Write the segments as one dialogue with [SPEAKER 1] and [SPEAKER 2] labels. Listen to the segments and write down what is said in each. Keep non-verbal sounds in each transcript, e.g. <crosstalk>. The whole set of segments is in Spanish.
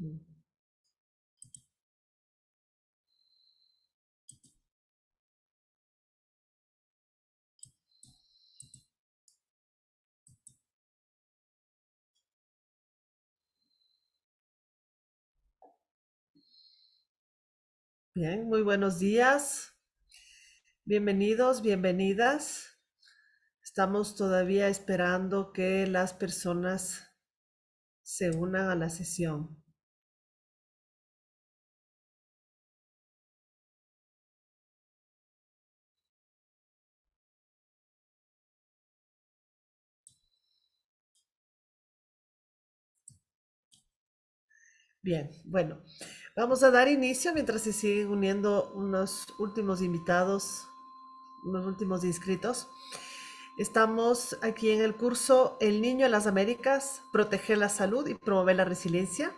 [SPEAKER 1] Mm. Bien, muy buenos días. Bienvenidos, bienvenidas. Estamos todavía esperando que las personas se unan a la sesión. Bien, bueno, vamos a dar inicio mientras se siguen uniendo unos últimos invitados, unos últimos inscritos. Estamos aquí en el curso El Niño en las Américas, Proteger la Salud y Promover la Resiliencia,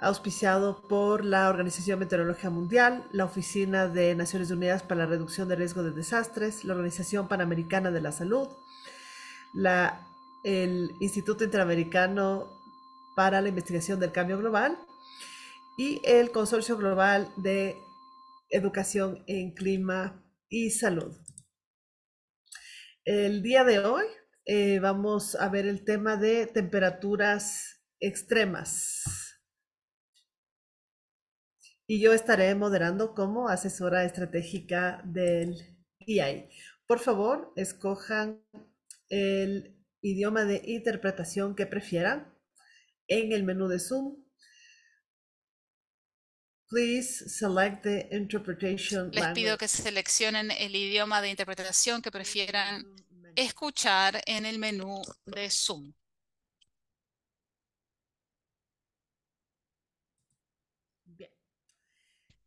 [SPEAKER 1] auspiciado por la Organización Meteorológica Mundial, la Oficina de Naciones Unidas para la Reducción de Riesgo de Desastres, la Organización Panamericana de la Salud, la, el Instituto Interamericano para la investigación del cambio global y el Consorcio Global de Educación en Clima y Salud. El día de hoy eh, vamos a ver el tema de temperaturas extremas. Y yo estaré moderando como asesora estratégica del IAI. Por favor, escojan el idioma de interpretación que prefieran en el menú de Zoom. Please select Les pido que
[SPEAKER 2] seleccionen el idioma de interpretación que prefieran escuchar en el menú de Zoom.
[SPEAKER 1] Bien.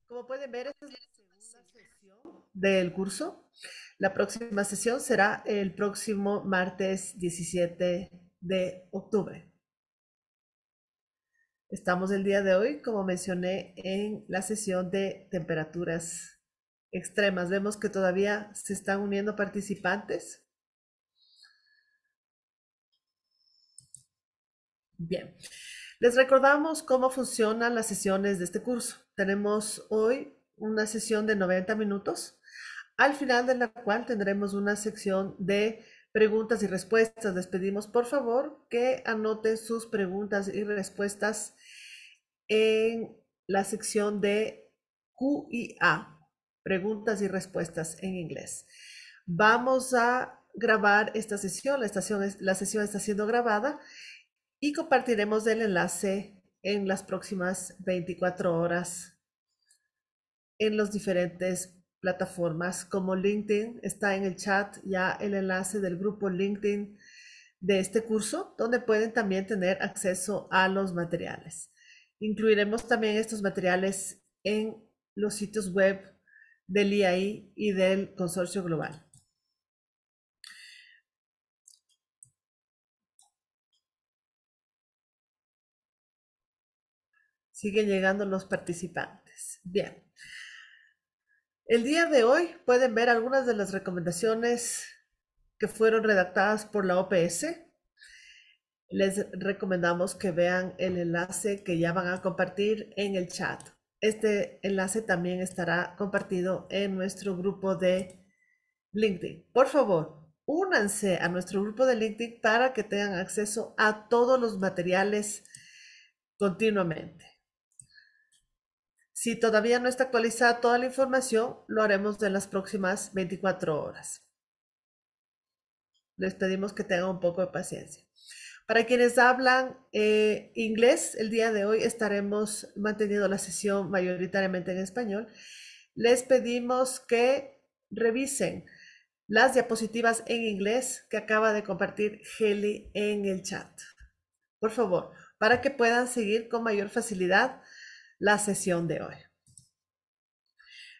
[SPEAKER 1] Como pueden ver, esta es la segunda sesión del curso. La próxima sesión será el próximo martes 17 de octubre. Estamos el día de hoy, como mencioné, en la sesión de temperaturas extremas. Vemos que todavía se están uniendo participantes. Bien, les recordamos cómo funcionan las sesiones de este curso. Tenemos hoy una sesión de 90 minutos, al final de la cual tendremos una sección de preguntas y respuestas. Les pedimos, por favor, que anoten sus preguntas y respuestas en la sección de QIA, preguntas y respuestas en inglés. Vamos a grabar esta sesión, la, estación, la sesión está siendo grabada y compartiremos el enlace en las próximas 24 horas en los diferentes plataformas como LinkedIn. Está en el chat ya el enlace del grupo LinkedIn de este curso, donde pueden también tener acceso a los materiales. Incluiremos también estos materiales en los sitios web del IAI y del Consorcio Global. Siguen llegando los participantes. Bien. El día de hoy pueden ver algunas de las recomendaciones que fueron redactadas por la OPS. Les recomendamos que vean el enlace que ya van a compartir en el chat. Este enlace también estará compartido en nuestro grupo de LinkedIn. Por favor, únanse a nuestro grupo de LinkedIn para que tengan acceso a todos los materiales continuamente. Si todavía no está actualizada toda la información, lo haremos en las próximas 24 horas. Les pedimos que tengan un poco de paciencia. Para quienes hablan eh, inglés, el día de hoy estaremos manteniendo la sesión mayoritariamente en español. Les pedimos que revisen las diapositivas en inglés que acaba de compartir Heli en el chat. Por favor, para que puedan seguir con mayor facilidad la sesión de hoy.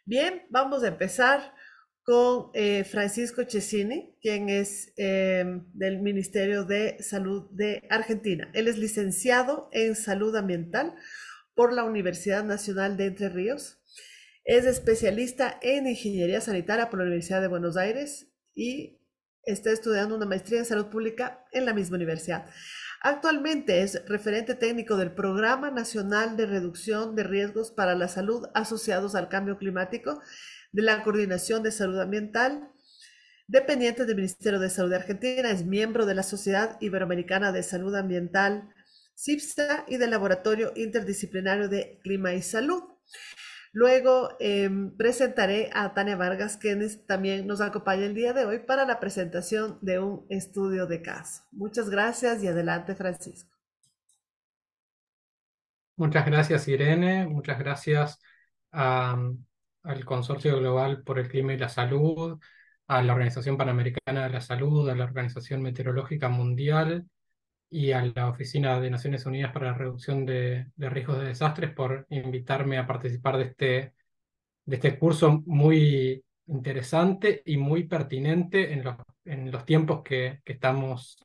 [SPEAKER 1] Bien, vamos a empezar con eh, Francisco Chesini, quien es em, del Ministerio de Salud de Argentina. Él es licenciado en Salud Ambiental por la Universidad Nacional de Entre Ríos. Es especialista en Ingeniería Sanitaria por la Universidad de Buenos Aires y está estudiando una maestría en Salud Pública en la misma universidad. Actualmente es referente técnico del Programa Nacional de Reducción de Riesgos para la Salud asociados al cambio climático de la Coordinación de Salud Ambiental, dependiente del Ministerio de Salud de Argentina, es miembro de la Sociedad Iberoamericana de Salud Ambiental, CIPSA, y del Laboratorio Interdisciplinario de Clima y Salud. Luego em, presentaré a Tania Vargas, quienes también nos acompaña el día de hoy para la presentación de un estudio de caso. Muchas gracias y adelante, Francisco.
[SPEAKER 3] Muchas gracias, Irene. Muchas gracias al Consorcio Global por el Clima y la Salud, a la Organización Panamericana de la Salud, a la Organización Meteorológica Mundial, y a la Oficina de Naciones Unidas para la Reducción de, Riesgos de Desastres por invitarme a participar de este, de este curso muy interesante y muy pertinente en los, tiempos que, estamos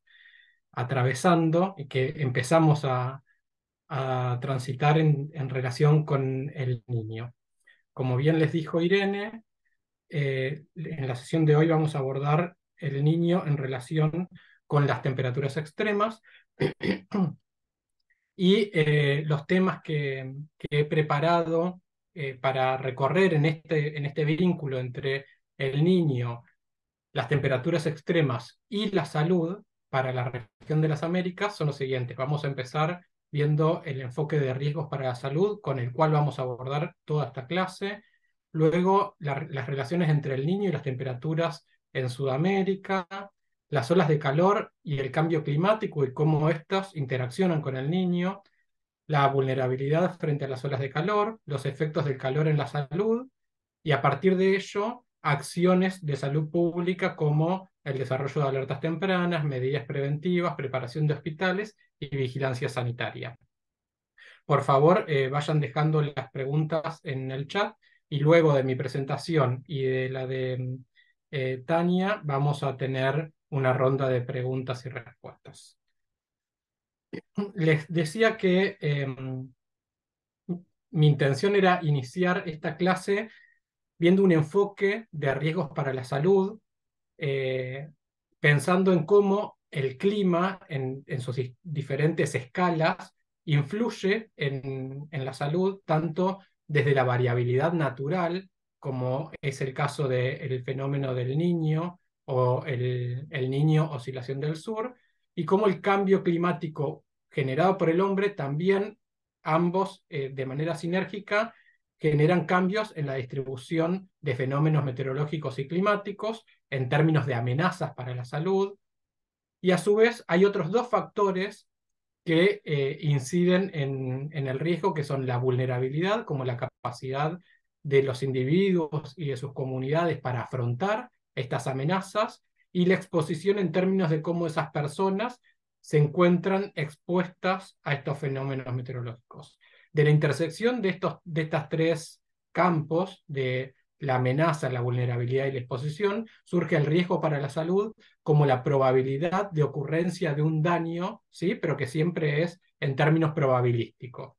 [SPEAKER 3] atravesando y que empezamos a, transitar en, relación con el niño. Como bien les dijo Irene, eh, en la sesión de hoy vamos a abordar el niño en relación con las temperaturas extremas <clears throat> y eh, los temas que, he preparado eh, para recorrer en este, en este vínculo entre el niño, las temperaturas extremas y la salud para la región de las Américas son los siguientes. Vamos a empezar viendo el enfoque de riesgos para la salud con el cual vamos a abordar toda esta clase. Luego, las relaciones entre el niño y las temperaturas en Sudamérica, las olas de calor y el cambio climático y cómo éstas interaccionan con el niño, la vulnerabilidad frente a las olas de calor, los efectos del calor en la salud y a partir de ello acciones de salud pública como el desarrollo de alertas tempranas, medidas preventivas, preparación de hospitales y vigilancia sanitaria. Por favor, eh, vayan dejando las preguntas en el chat y luego de mi presentación y de la de mm, eh, Tania vamos a tener una ronda de preguntas y respuestas. Les decía que em, mi intención era iniciar esta clase viendo un enfoque de riesgos para la salud, eh, pensando en cómo el clima en, sus diferentes escalas influye en, la salud, tanto desde la variabilidad natural, como es el caso del fenómeno del niño, o el, niño oscilación del sur, y cómo el cambio climático generado por el hombre también ambos eh, de manera sinérgica generan cambios en la distribución de fenómenos meteorológicos y climáticos en términos de amenazas para la salud. Y a su vez hay otros dos factores que eh, inciden en, en el riesgo, que son la vulnerabilidad, como la capacidad de los individuos y de sus comunidades para afrontar estas amenazas y la exposición en términos de cómo esas personas se encuentran expuestas a estos fenómenos meteorológicos. De la intersección de estos de estas tres campos de la amenaza, la vulnerabilidad y la exposición, surge el riesgo para la salud como la probabilidad de ocurrencia de un daño, ¿sí? pero que siempre es en términos probabilísticos.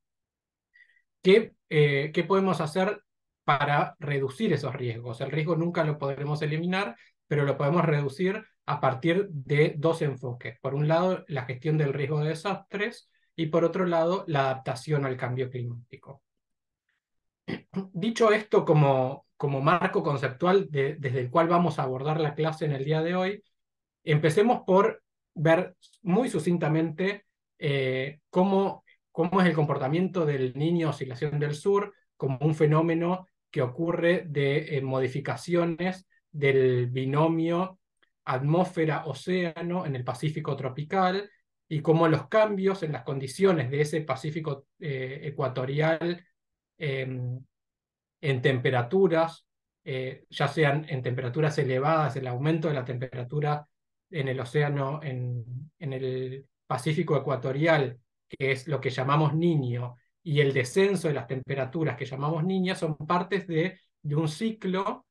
[SPEAKER 3] ¿Qué, eh, ¿Qué podemos hacer para reducir esos riesgos. El riesgo nunca lo podremos eliminar, pero lo podemos reducir a partir de dos enfoques. Por un lado, la gestión del riesgo de desastres y por otro lado, la adaptación al cambio climático. <clears throat> Dicho esto como, como marco conceptual desde el cual vamos a abordar la clase en el día de hoy, empecemos por ver muy sucintamente eh, cómo, cómo es el comportamiento del niño oscilación del sur como un fenómeno que ocurre de eh, modificaciones del binomio atmósfera-océano en el Pacífico tropical y cómo los cambios en las condiciones de ese Pacífico eh, ecuatorial em, en temperaturas, eh, ya sean en temperaturas elevadas, el aumento de la temperatura en el océano, en el Pacífico ecuatorial, que es lo que llamamos niño, y el descenso de las temperaturas que llamamos niña son partes de, un ciclo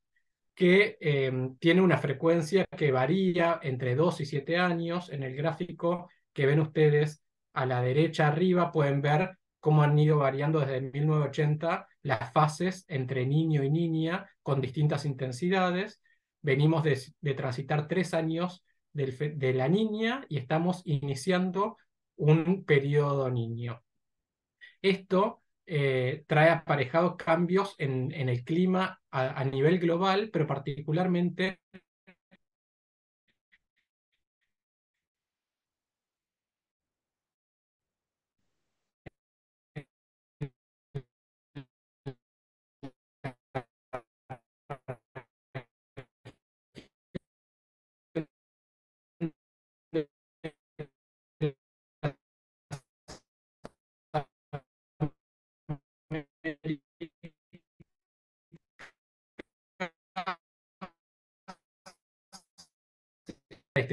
[SPEAKER 3] que em, tiene una frecuencia que varía entre 2 y 7 años. En el gráfico que ven ustedes a la derecha arriba pueden ver cómo han ido variando desde 1980 las fases entre niño y niña con distintas intensidades. Venimos de, transitar tres años de la niña y estamos iniciando un periodo niño. Esto eh, trae aparejados cambios en, el clima a, nivel global, pero particularmente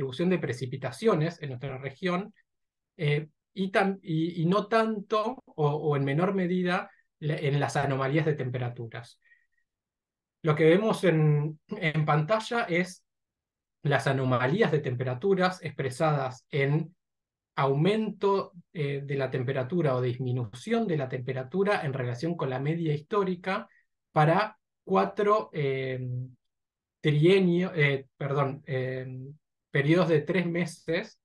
[SPEAKER 3] de precipitaciones en nuestra región eh, y, no tanto o, en menor medida en las anomalías de temperaturas. Lo que vemos en, pantalla es las anomalías de temperaturas expresadas en aumento eh, de la temperatura o disminución de la temperatura en relación con la media histórica para cuatro eh, trienio, eh, perdón, periodos de tres meses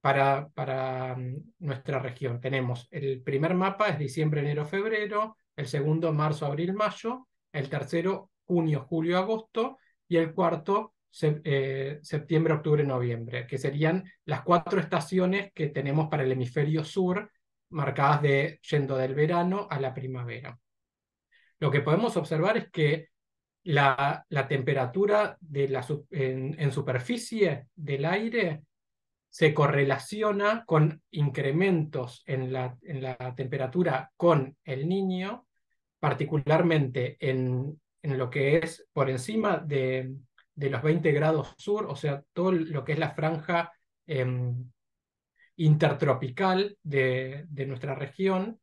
[SPEAKER 3] para, para mm, nuestra región. Tenemos el primer mapa es diciembre, enero, febrero, el segundo marzo, abril, mayo, el tercero junio, julio, agosto y el cuarto eh, septiembre, octubre, noviembre, que serían las cuatro estaciones que tenemos para el hemisferio sur, marcadas de yendo del verano a la primavera. Lo que podemos observar es que la, temperatura de la, en, superficie del aire se correlaciona con incrementos en la, en la temperatura con el niño, particularmente en, en lo que es por encima de, los 20 grados sur, o sea, todo lo que es la franja em, intertropical de, de, nuestra región,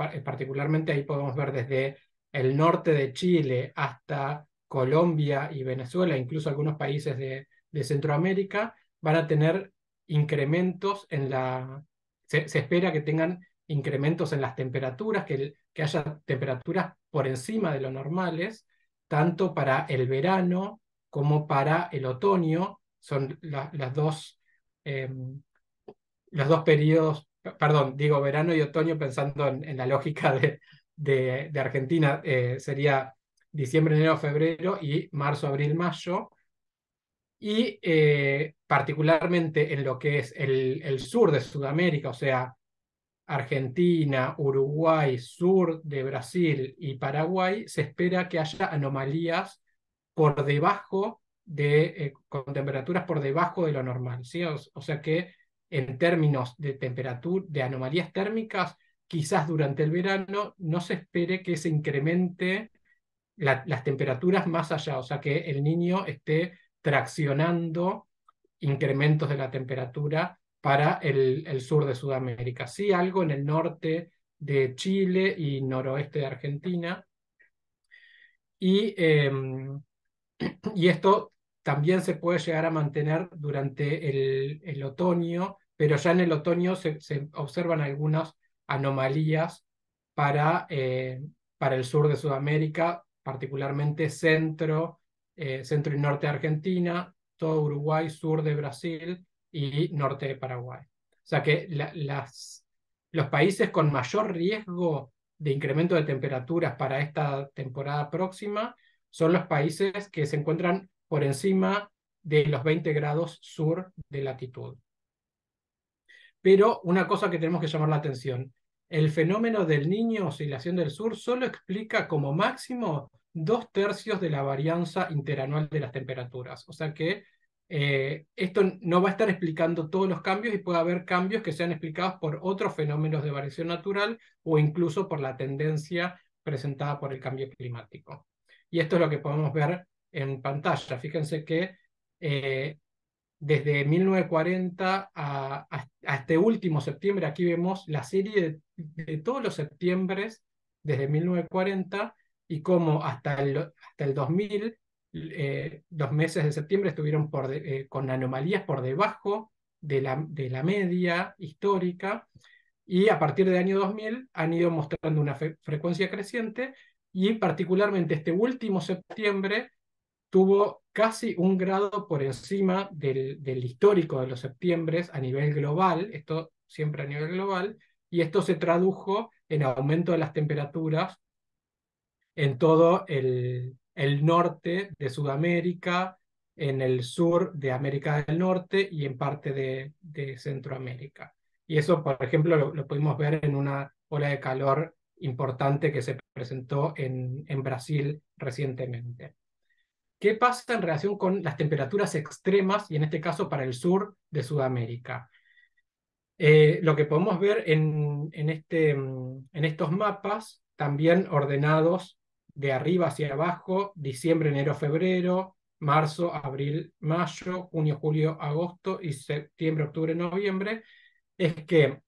[SPEAKER 3] eh, particularmente ahí podemos ver desde el norte de Chile hasta Colombia y Venezuela, incluso algunos países de, Centroamérica, van a tener incrementos en la... Se, espera que tengan incrementos en las temperaturas, que, que haya temperaturas por encima de lo normales, tanto para el verano como para el otoño. Son las dos, em, los dos periodos, perdón, digo verano y otoño pensando en, la lógica de, de, Argentina, eh, sería diciembre, enero, febrero y marzo, abril, mayo. Y eh, particularmente en lo que es el, sur de Sudamérica, o sea, Argentina, Uruguay, sur de Brasil y Paraguay, se espera que haya anomalías por debajo de, eh, con temperaturas por debajo de lo normal. O, o sea que en términos de temperatura, de anomalías térmicas, quizás durante el verano no se espere que se incremente las temperaturas más allá, o sea, que el niño esté traccionando incrementos de la temperatura para el, sur de Sudamérica. Sí, algo en el norte de Chile y noroeste de Argentina. Y, em, <clears throat> y esto también se puede llegar a mantener durante el, otoño, pero ya en el otoño se, observan algunas anomalías para, eh, para el sur de Sudamérica, particularmente centro, eh, centro y norte de Argentina, todo Uruguay, sur de Brasil y norte de Paraguay. O sea que las, los países con mayor riesgo de incremento de temperaturas para esta temporada próxima son los países que se encuentran por encima de los 20 grados sur de latitud. Pero una cosa que tenemos que llamar la atención, el fenómeno del niño oscilación del sur solo explica como máximo dos tercios de la varianza interanual de las temperaturas. O sea que eh, esto no va a estar explicando todos los cambios y puede haber cambios que sean explicados por otros fenómenos de variación natural o incluso por la tendencia presentada por el cambio climático. Y esto es lo que podemos ver en pantalla. Fíjense que eh, desde 1940 a, este último septiembre, aquí vemos la serie de de todos los septiembres desde 1940 y como hasta el, hasta el 2000 eh, los meses de septiembre estuvieron eh, con anomalías por debajo de la, media histórica y a partir del año 2000 han ido mostrando una frecuencia creciente y particularmente este último septiembre tuvo casi un grado por encima del, del histórico de los septiembres a nivel global, esto siempre a nivel global, y esto se tradujo en aumento de las temperaturas en todo el, norte de Sudamérica, en el sur de América del Norte y en parte de, Centroamérica. Y eso, por ejemplo, lo, pudimos ver en una ola de calor importante que se presentó en Brasil recientemente. ¿Qué pasa en relación con las temperaturas extremas y en este caso para el sur de Sudamérica? Eh, lo que podemos ver en, este, en estos mapas, también ordenados de arriba hacia abajo, diciembre, enero, febrero, marzo, abril, mayo, junio, julio, agosto y septiembre, octubre, noviembre, es que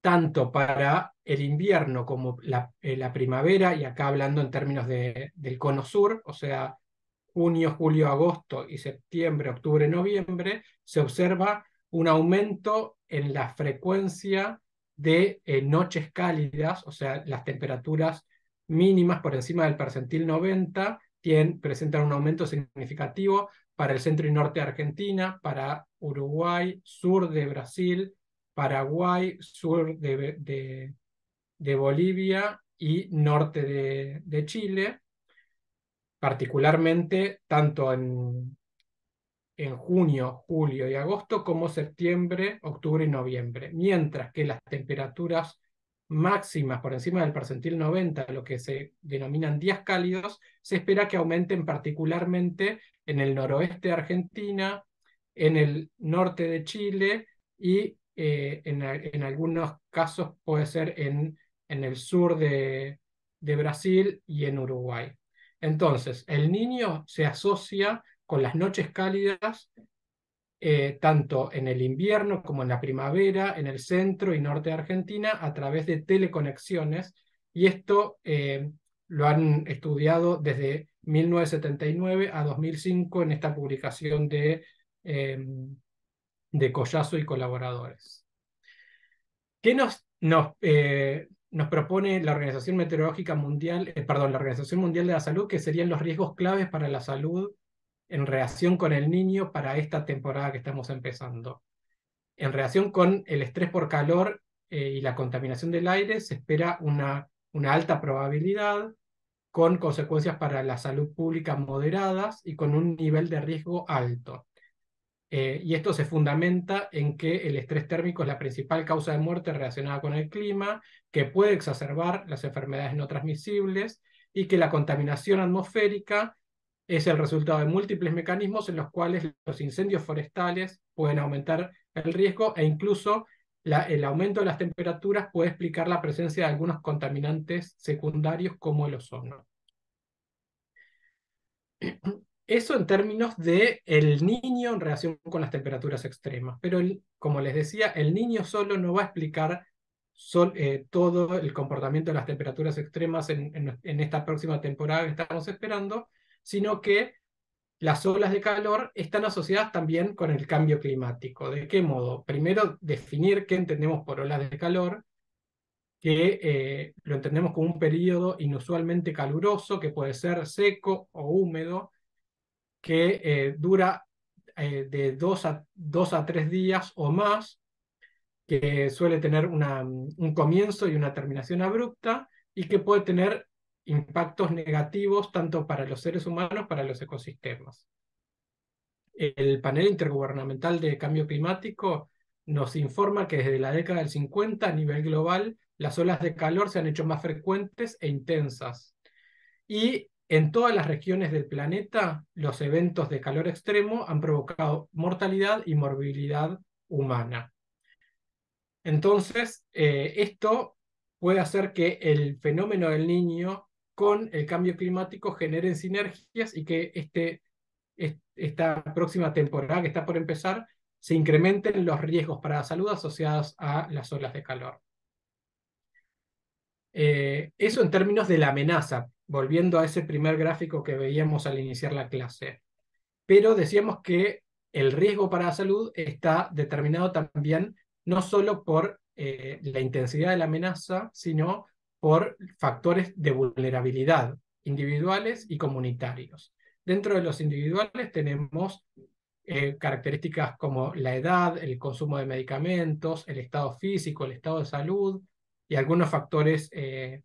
[SPEAKER 3] tanto para el invierno como la, eh, primavera, y acá hablando en términos del cono sur, o sea, junio, julio, agosto y septiembre, octubre, noviembre, se observa un aumento en la frecuencia de eh, noches cálidas, o sea, las temperaturas mínimas por encima del percentil 90 tienen, presentan un aumento significativo para el centro y norte de Argentina, para Uruguay, sur de Brasil, Paraguay, sur de, Bolivia y norte de Chile, particularmente tanto en, en junio, julio y agosto como septiembre, octubre y noviembre, mientras que las temperaturas máximas por encima del percentil 90, lo que se denominan días cálidos, se espera que aumenten particularmente en el noroeste de Argentina, en el norte de Chile y eh, en, algunos casos puede ser en, el sur de, de Brasil y en Uruguay. Entonces, el niño se asocia con las noches cálidas, eh, tanto en el invierno como en la primavera, en el centro y norte de Argentina, a través de teleconexiones. Y esto eh, lo han estudiado desde 1979 a 2005 en esta publicación de, eh, de Collazo y colaboradores. ¿Qué nos, nos, nos propone la Organización Meteorológica Mundial, perdón, la Organización Mundial de la Salud, que serían los riesgos claves para la salud en relación con el niño para esta temporada que estamos empezando. En relación con el estrés por calor eh, y la contaminación del aire, se espera una, una alta probabilidad con consecuencias para la salud pública moderadas y con un nivel de riesgo alto. Eh, y esto se fundamenta en que el estrés térmico es la principal causa de muerte relacionada con el clima, que puede exacerbar las enfermedades no transmisibles y que la contaminación atmosférica es el resultado de múltiples mecanismos en los cuales los incendios forestales pueden aumentar el riesgo e incluso el aumento de las temperaturas puede explicar la presencia de algunos contaminantes secundarios como el ozono. <clears throat> Eso en términos de el niño en relación con las temperaturas extremas, pero como les decía, el niño solo no va a explicar eh, todo el comportamiento de las temperaturas extremas en esta próxima temporada que estamos esperando, sino que las olas de calor están asociadas también con el cambio climático. ¿De qué modo? Primero, definir qué entendemos por olas de calor, que eh, lo entendemos como un periodo inusualmente caluroso, que puede ser seco o húmedo, que eh, dura eh, de dos a, tres días o más, que suele tener una, un comienzo y una terminación abrupta y que puede tener impactos negativos tanto para los seres humanos, para los ecosistemas. El panel intergubernamental de cambio climático nos informa que desde la década del 50 a nivel global las olas de calor se han hecho más frecuentes e intensas. Y en todas las regiones del planeta los eventos de calor extremo han provocado mortalidad y morbilidad humana. Entonces, eh, esto puede hacer que el fenómeno del niño con el cambio climático generen sinergias y que este, esta próxima temporada que está por empezar se incrementen los riesgos para la salud asociados a las olas de calor. Eh, eso en términos de la amenaza, volviendo a ese primer gráfico que veíamos al iniciar la clase. Pero decíamos que el riesgo para la salud está determinado también no solo por eh, la intensidad de la amenaza, sino por factores de vulnerabilidad individuales y comunitarios. Dentro de los individuales tenemos eh, características como la edad, el consumo de medicamentos, el estado físico, el estado de salud y algunos factores eh,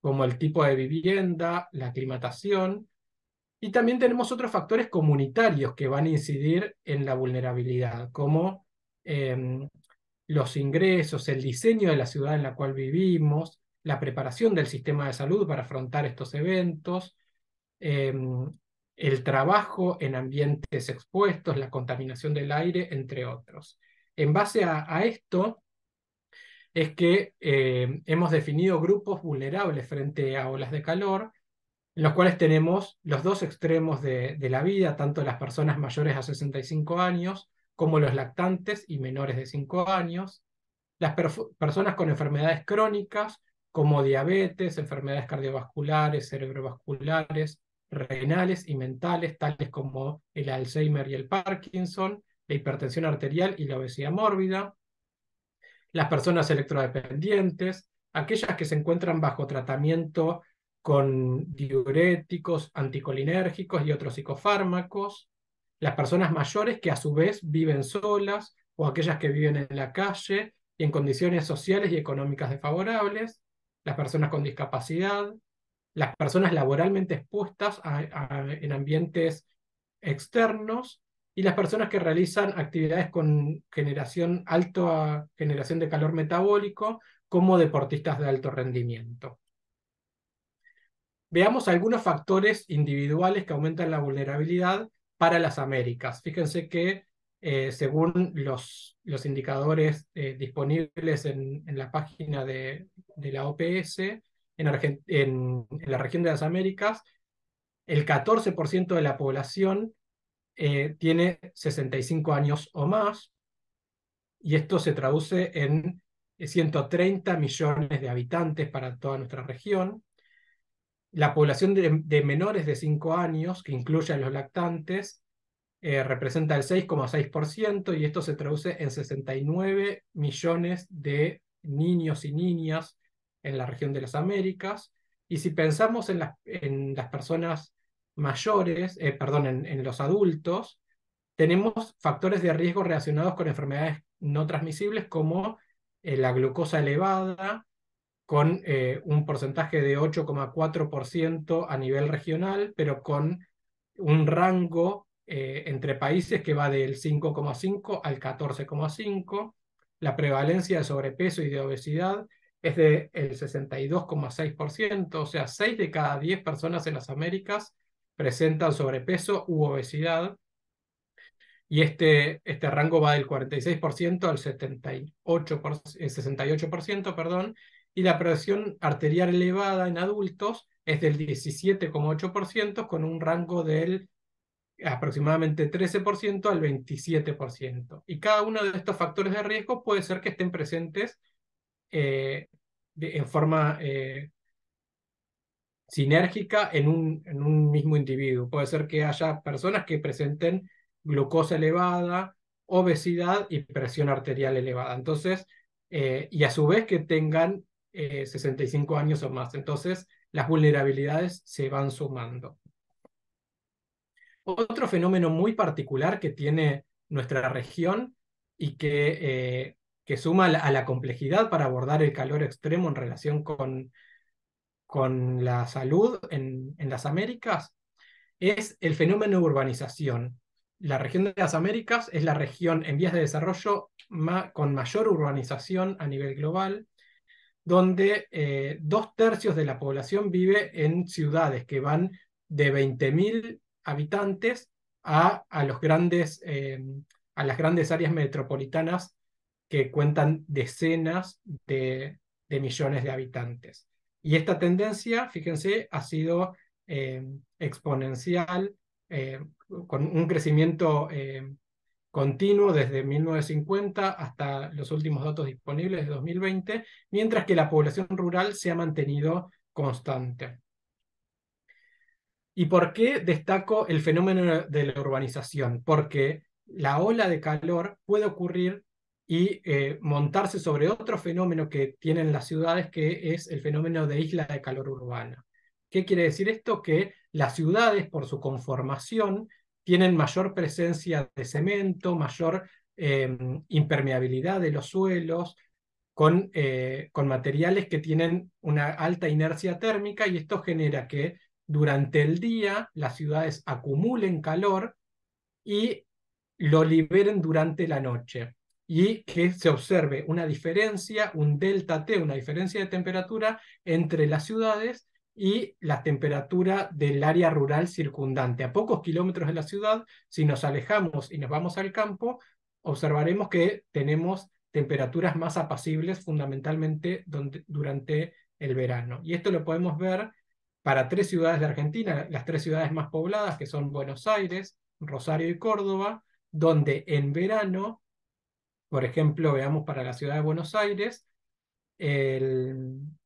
[SPEAKER 3] como el tipo de vivienda, la aclimatación. Y también tenemos otros factores comunitarios que van a incidir en la vulnerabilidad, como em, los ingresos, el diseño de la ciudad en la cual vivimos, la preparación del sistema de salud para afrontar estos eventos, em, el trabajo en ambientes expuestos, la contaminación del aire, entre otros. En base a, esto es que em, hemos definido grupos vulnerables frente a olas de calor, en los cuales tenemos los dos extremos de, de la vida, tanto las personas mayores a 65 años como los lactantes y menores de 5 años, las personas con enfermedades crónicas como diabetes, enfermedades cardiovasculares, cerebrovasculares, renales y mentales, tales como el Alzheimer y el Parkinson, la hipertensión arterial y la obesidad mórbida, las personas electrodependientes, aquellas que se encuentran bajo tratamiento con diuréticos, anticolinérgicos y otros psicofármacos, las personas mayores que a su vez viven solas o aquellas que viven en la calle y en condiciones sociales y económicas desfavorables, las personas con discapacidad, las personas laboralmente expuestas en ambientes externos y las personas que realizan actividades con generación alta generación de calor metabólico como deportistas de alto rendimiento. Veamos algunos factores individuales que aumentan la vulnerabilidad para las Américas. Fíjense que eh, según los, los indicadores eh, disponibles en, la página de, de la OPS en, la región de las Américas, el 14% de la población eh, tiene 65 años o más, y esto se traduce en 130 eh, millones de habitantes para toda nuestra región. La población de, menores de 5 años, que incluye a los lactantes, eh, representa el 6,6% y esto se traduce en 69 millones de niños y niñas en la región de las Américas. Y si pensamos en las, en las personas mayores, eh, perdón, en, los adultos, tenemos factores de riesgo relacionados con enfermedades no transmisibles como eh, la glucosa elevada, con eh, un porcentaje de 8,4% a nivel regional, pero con un rango entre países que va del 5,5 al 14,5, la prevalencia de sobrepeso y de obesidad es del 62,6%, o sea, 6 de cada 10 personas en las Américas presentan sobrepeso u obesidad, y este, este rango va del 46% al 68%, eh, y la presión arterial elevada en adultos es del 17,8% con un rango del aproximadamente 13% al 27%. Y cada uno de estos factores de riesgo puede ser que estén presentes eh, en forma eh, sinérgica en un, en un mismo individuo. Puede ser que haya personas que presenten glucosa elevada, obesidad y presión arterial elevada. Entonces, eh, y a su vez que tengan 65 años o más. Entonces, las vulnerabilidades se van sumando. Otro fenómeno muy particular que tiene nuestra región y que que suma a la, complejidad para abordar el calor extremo en relación con, con la salud en, las Américas es el fenómeno de urbanización. La región de las Américas es la región en vías de desarrollo con mayor urbanización a nivel global, donde eh, dos tercios de la población vive en ciudades que van de 20.000 habitantes a, los grandes, eh, a las grandes áreas metropolitanas que cuentan decenas de, millones de habitantes. Y esta tendencia, fíjense, ha sido eh, exponencial, eh, con un crecimiento eh, continuo desde 1950 hasta los últimos datos disponibles de 2020, mientras que la población rural se ha mantenido constante. ¿Y por qué destaco el fenómeno de la urbanización? Porque la ola de calor puede ocurrir y eh, montarse sobre otro fenómeno que tienen las ciudades, que es el fenómeno de isla de calor urbana. ¿Qué quiere decir esto? Que las ciudades, por su conformación, tienen mayor presencia de cemento, mayor em, impermeabilidad de los suelos, con, eh, con materiales que tienen una alta inercia térmica y esto genera que durante el día las ciudades acumulen calor y lo liberen durante la noche y que se observe una diferencia, un delta T, una diferencia de temperatura entre las ciudades y la temperatura del área rural circundante. A pocos kilómetros de la ciudad, si nos alejamos y nos vamos al campo, observaremos que tenemos temperaturas más apacibles fundamentalmente durante el verano. Y esto lo podemos ver para tres ciudades de Argentina, las tres ciudades más pobladas, que son Buenos Aires, Rosario y Córdoba, donde en verano por ejemplo, veamos para la ciudad de Buenos Aires,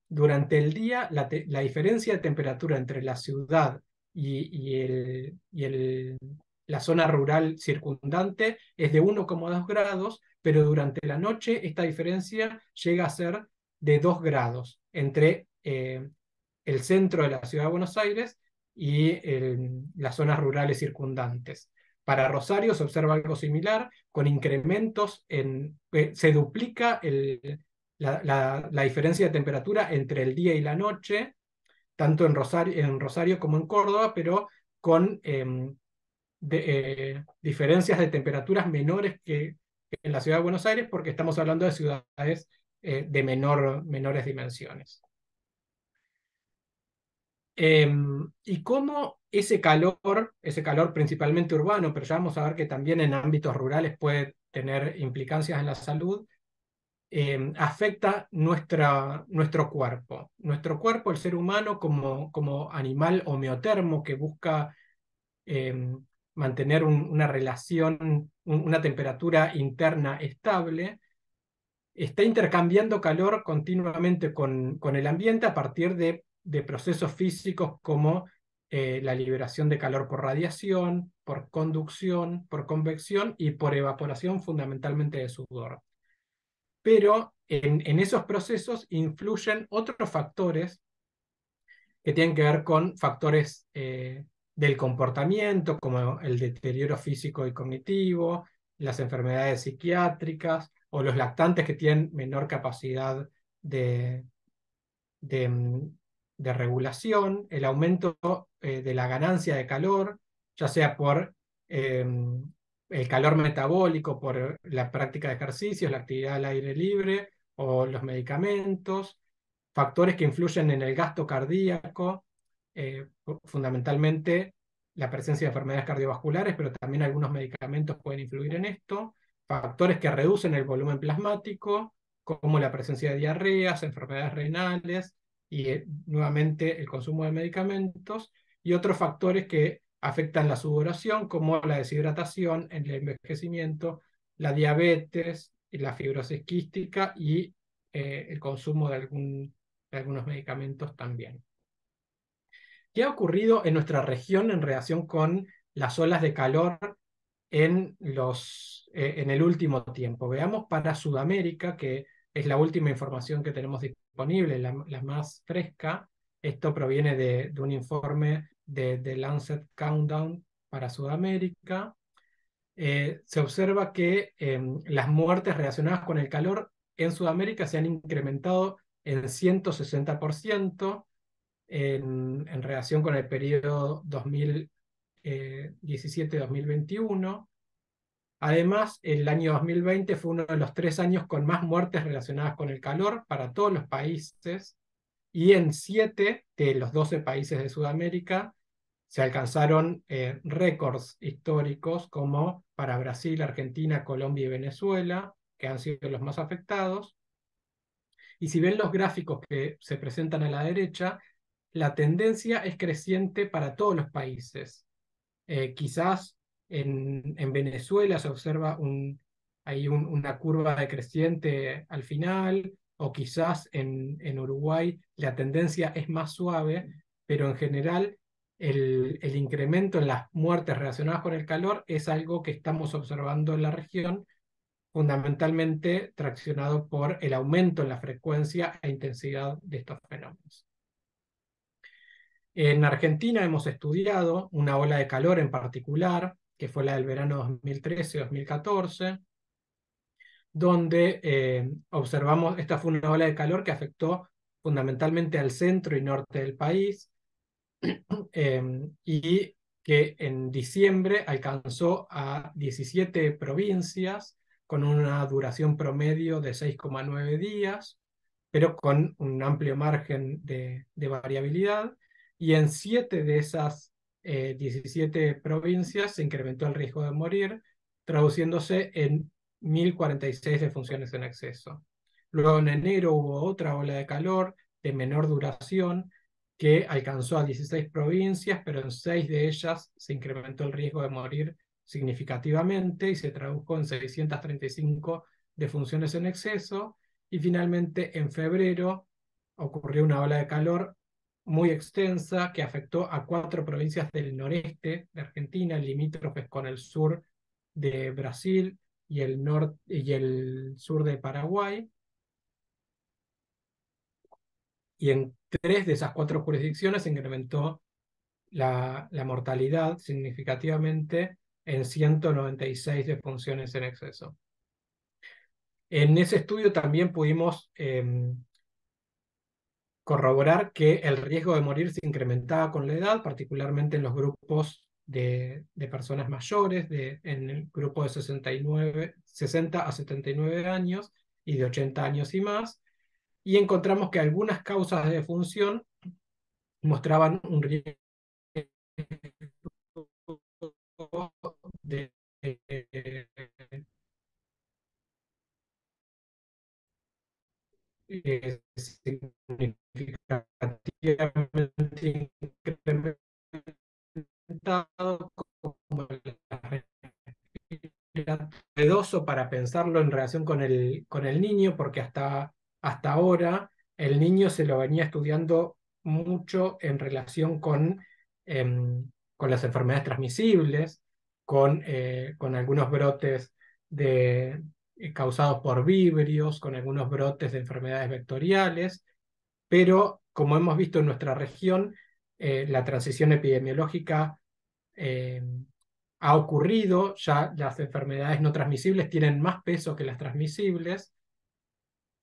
[SPEAKER 3] durante el día la, diferencia de temperatura entre la ciudad y, la zona rural circundante es de 1,2 grados, pero durante la noche esta diferencia llega a ser de 2 grados entre eh, el centro de la ciudad de Buenos Aires y las zonas rurales circundantes. Para Rosario se observa algo similar, con incrementos en, eh, se duplica la, diferencia de temperatura entre el día y la noche, tanto en Rosario, como en Córdoba, pero con em, eh, diferencias de temperaturas menores que en la ciudad de Buenos Aires, porque estamos hablando de ciudades eh, de menor, menores dimensiones. Em, y cómo ese calor, ese calor principalmente urbano, pero ya vamos a ver que también en ámbitos rurales puede tener implicancias en la salud, em, afecta nuestra, nuestro cuerpo. Nuestro cuerpo, el ser humano, como, como animal homeotermo que busca em, mantener una relación, una temperatura interna estable, está intercambiando calor continuamente con, con el ambiente a partir de de procesos físicos como eh, la liberación de calor por radiación, por conducción, por convección y por evaporación fundamentalmente de sudor. Pero en, esos procesos influyen otros factores que tienen que ver con factores eh, del comportamiento, como el deterioro físico y cognitivo, las enfermedades psiquiátricas o los lactantes que tienen menor capacidad de, de, mm, de regulación, el aumento eh, de la ganancia de calor, ya sea por eh, el calor metabólico, por la práctica de ejercicios, la actividad al aire libre o los medicamentos, factores que influyen en el gasto cardíaco, eh, fundamentalmente la presencia de enfermedades cardiovasculares, pero también algunos medicamentos pueden influir en esto, factores que reducen el volumen plasmático, como la presencia de diarreas, enfermedades renales, y eh, nuevamente el consumo de medicamentos y otros factores que afectan la sudoración, como la deshidratación, el envejecimiento, la diabetes, la fibrosis quística y eh, el consumo de, algún, algunos medicamentos también. ¿Qué ha ocurrido en nuestra región en relación con las olas de calor en, los, eh, en el último tiempo? Veamos para Sudamérica, que es la última información que tenemos disponible disponible, la, más fresca, esto proviene de, un informe de, Lancet Countdown para Sudamérica, eh, se observa que em, las muertes relacionadas con el calor en Sudamérica se han incrementado en 160% en, en relación con el periodo 2017-2021. Además, el año 2020 fue uno de los tres años con más muertes relacionadas con el calor para todos los países y en siete de los 12 países de Sudamérica se alcanzaron eh, récords históricos como para Brasil, Argentina, Colombia y Venezuela, que han sido los más afectados. Y si ven los gráficos que se presentan a la derecha, la tendencia es creciente para todos los países. Eh, quizás en, Venezuela se observa un, hay una curva decreciente al final, o quizás en, Uruguay la tendencia es más suave, pero en general el, el incremento en las muertes relacionadas con el calor es algo que estamos observando en la región, fundamentalmente traccionado por el aumento en la frecuencia e intensidad de estos fenómenos. En Argentina hemos estudiado una ola de calor en particular, que fue la del verano 2013-2014, donde eh, observamos, esta fue una ola de calor que afectó fundamentalmente al centro y norte del país <clears throat> em, y que en diciembre alcanzó a 17 provincias con una duración promedio de 6,9 días, pero con un amplio margen de, de variabilidad. Y en siete de esas 17 eh, provincias, se incrementó el riesgo de morir, traduciéndose en 1.046 defunciones en exceso. Luego en enero hubo otra ola de calor de menor duración que alcanzó a 16 provincias, pero en 6 de ellas se incrementó el riesgo de morir significativamente y se tradujo en 635 defunciones en exceso. Y finalmente en febrero ocurrió una ola de calor muy extensa que afectó a cuatro provincias del noreste de Argentina, limítrofes con el sur de Brasil y el, norte, y el sur de Paraguay. Y en tres de esas cuatro jurisdicciones incrementó la, mortalidad significativamente en 196 defunciones en exceso. En ese estudio también pudimos em, corroborar que el riesgo de morir se incrementaba con la edad, particularmente en los grupos de, personas mayores, en el grupo de 69, 60 a 79 años y de 80 años y más, y encontramos que algunas causas de función mostraban un riesgo de, eh,
[SPEAKER 1] es eh, significativamente incrementado
[SPEAKER 3] como para pensarlo en relación con el, con el niño, porque hasta, hasta ahora el niño se lo venía estudiando mucho en relación con, em, con las enfermedades transmisibles, con, eh, con algunos brotes de, eh, causados por vibrios, con algunos brotes de enfermedades vectoriales, pero como hemos visto en nuestra región, eh, la transición epidemiológica eh, ha ocurrido, ya las enfermedades no transmisibles tienen más peso que las transmisibles,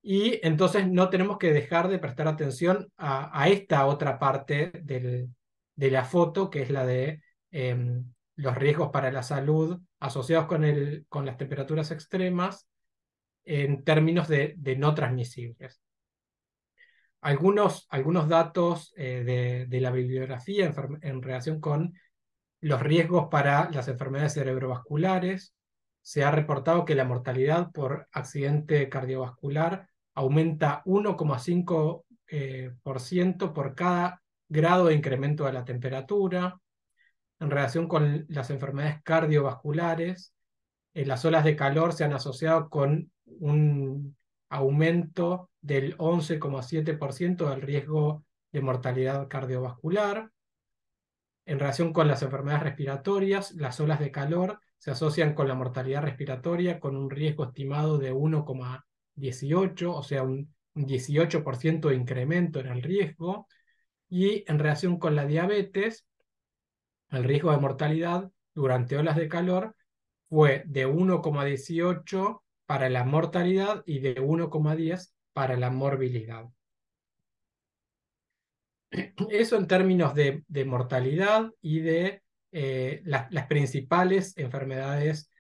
[SPEAKER 3] y entonces no tenemos que dejar de prestar atención a, esta otra parte de la foto, que es la de em, los riesgos para la salud asociados con las temperaturas extremas en términos de, no transmisibles. Algunos, algunos datos eh, de, la bibliografía en, relación con los riesgos para las enfermedades cerebrovasculares. Se ha reportado que la mortalidad por accidente cardiovascular aumenta 1,5% eh, por, cada grado de incremento de la temperatura. En relación con las enfermedades cardiovasculares, eh, las olas de calor se han asociado con un aumento del 11,7% del riesgo de mortalidad cardiovascular. En relación con las enfermedades respiratorias, las olas de calor se asocian con la mortalidad respiratoria con un riesgo estimado de 1,18, o sea, un 18% de incremento en el riesgo. Y en relación con la diabetes, el riesgo de mortalidad durante olas de calor fue de 1,18 para la mortalidad y de 1,10 para la morbilidad. Eso en términos de, mortalidad y de eh, las principales enfermedades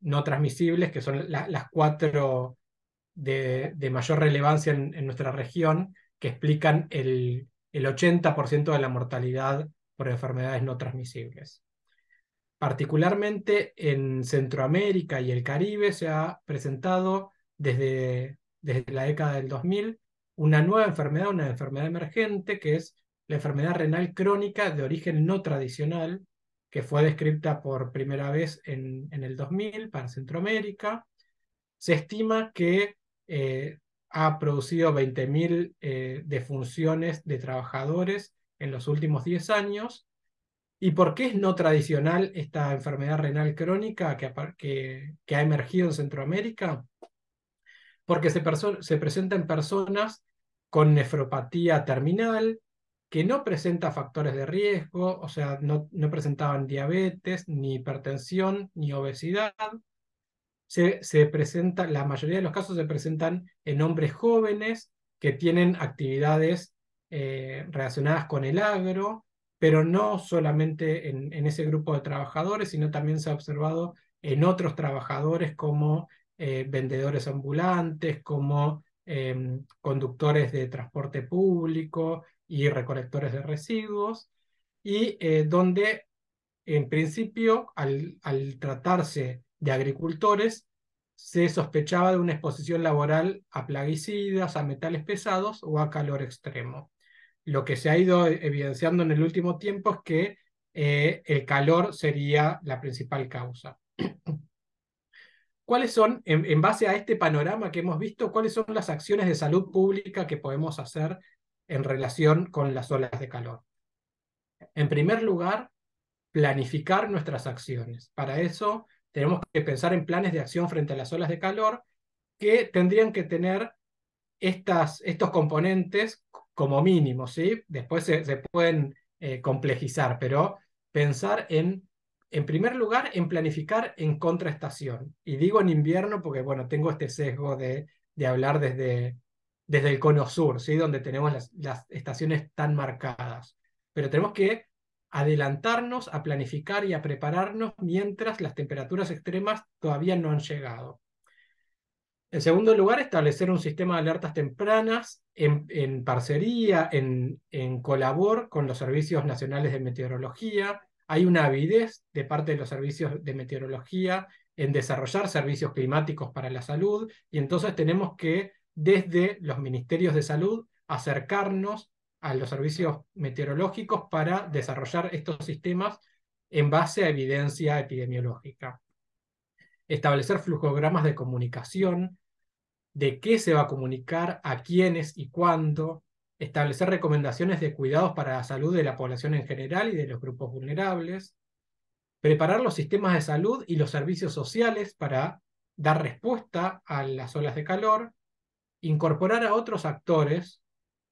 [SPEAKER 3] no transmisibles, que son las cuatro de, mayor relevancia en, nuestra región, que explican el 80% de la mortalidad por enfermedades no transmisibles particularmente en Centroamérica y el Caribe, se ha presentado desde, la década del 2000 una nueva enfermedad, una enfermedad emergente, que es la enfermedad renal crónica de origen no tradicional, que fue descrita por primera vez en, el 2000 para Centroamérica. Se estima que eh, ha producido 20.000 eh, defunciones de trabajadores en los últimos 10 años ¿Y por qué es no tradicional esta enfermedad renal crónica que, ha emergido en Centroamérica? Porque se, se presenta en personas con nefropatía terminal, que no presenta factores de riesgo, o sea, no, presentaban diabetes, ni hipertensión, ni obesidad. Se, presenta, la mayoría de los casos se presentan en hombres jóvenes que tienen actividades eh, relacionadas con el agro, pero no solamente en, ese grupo de trabajadores, sino también se ha observado en otros trabajadores como eh, vendedores ambulantes, como em, conductores de transporte público y recolectores de residuos, y eh, donde en principio, al tratarse de agricultores, se sospechaba de una exposición laboral a plaguicidas, a metales pesados o a calor extremo lo que se ha ido evidenciando en el último tiempo es que eh, el calor sería la principal causa. <clears throat> ¿Cuáles son, en, base a este panorama que hemos visto, cuáles son las acciones de salud pública que podemos hacer en relación con las olas de calor? En primer lugar, planificar nuestras acciones. Para eso tenemos que pensar en planes de acción frente a las olas de calor que tendrían que tener estas, estos componentes como mínimo, ¿sí? Después se, pueden eh, complejizar, pero pensar en, en primer lugar, en planificar en contraestación. Y digo en invierno porque, bueno, tengo este sesgo de, hablar desde, desde el cono sur, ¿sí? Donde tenemos las estaciones tan marcadas. Pero tenemos que adelantarnos a planificar y a prepararnos mientras las temperaturas extremas todavía no han llegado. En segundo lugar, establecer un sistema de alertas tempranas en, parcería, en, en colabor con los servicios nacionales de meteorología. Hay una avidez de parte de los servicios de meteorología en desarrollar servicios climáticos para la salud y entonces tenemos que desde los ministerios de salud acercarnos a los servicios meteorológicos para desarrollar estos sistemas en base a evidencia epidemiológica establecer flujogramas de comunicación, de qué se va a comunicar, a quiénes y cuándo, establecer recomendaciones de cuidados para la salud de la población en general y de los grupos vulnerables, preparar los sistemas de salud y los servicios sociales para dar respuesta a las olas de calor, incorporar a otros actores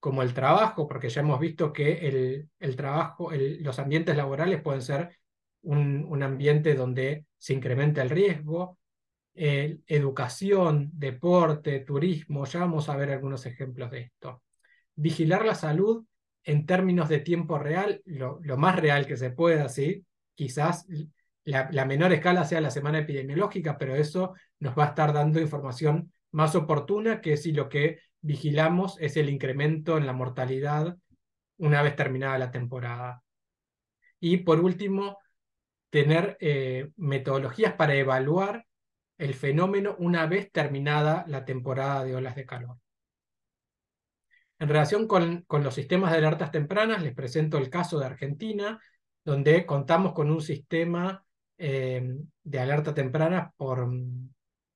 [SPEAKER 3] como el trabajo, porque ya hemos visto que el, trabajo, los ambientes laborales pueden ser un, ambiente donde se incrementa el riesgo, eh, educación, deporte, turismo, ya vamos a ver algunos ejemplos de esto. Vigilar la salud en términos de tiempo real, lo, más real que se pueda, Quizás la, la, menor escala sea la semana epidemiológica, pero eso nos va a estar dando información más oportuna que si lo que vigilamos es el incremento en la mortalidad una vez terminada la temporada. Y por último, tener eh, metodologías para evaluar el fenómeno una vez terminada la temporada de olas de calor. En relación con, los sistemas de alertas tempranas, les presento el caso de Argentina, donde contamos con un sistema eh, de alerta temprana por,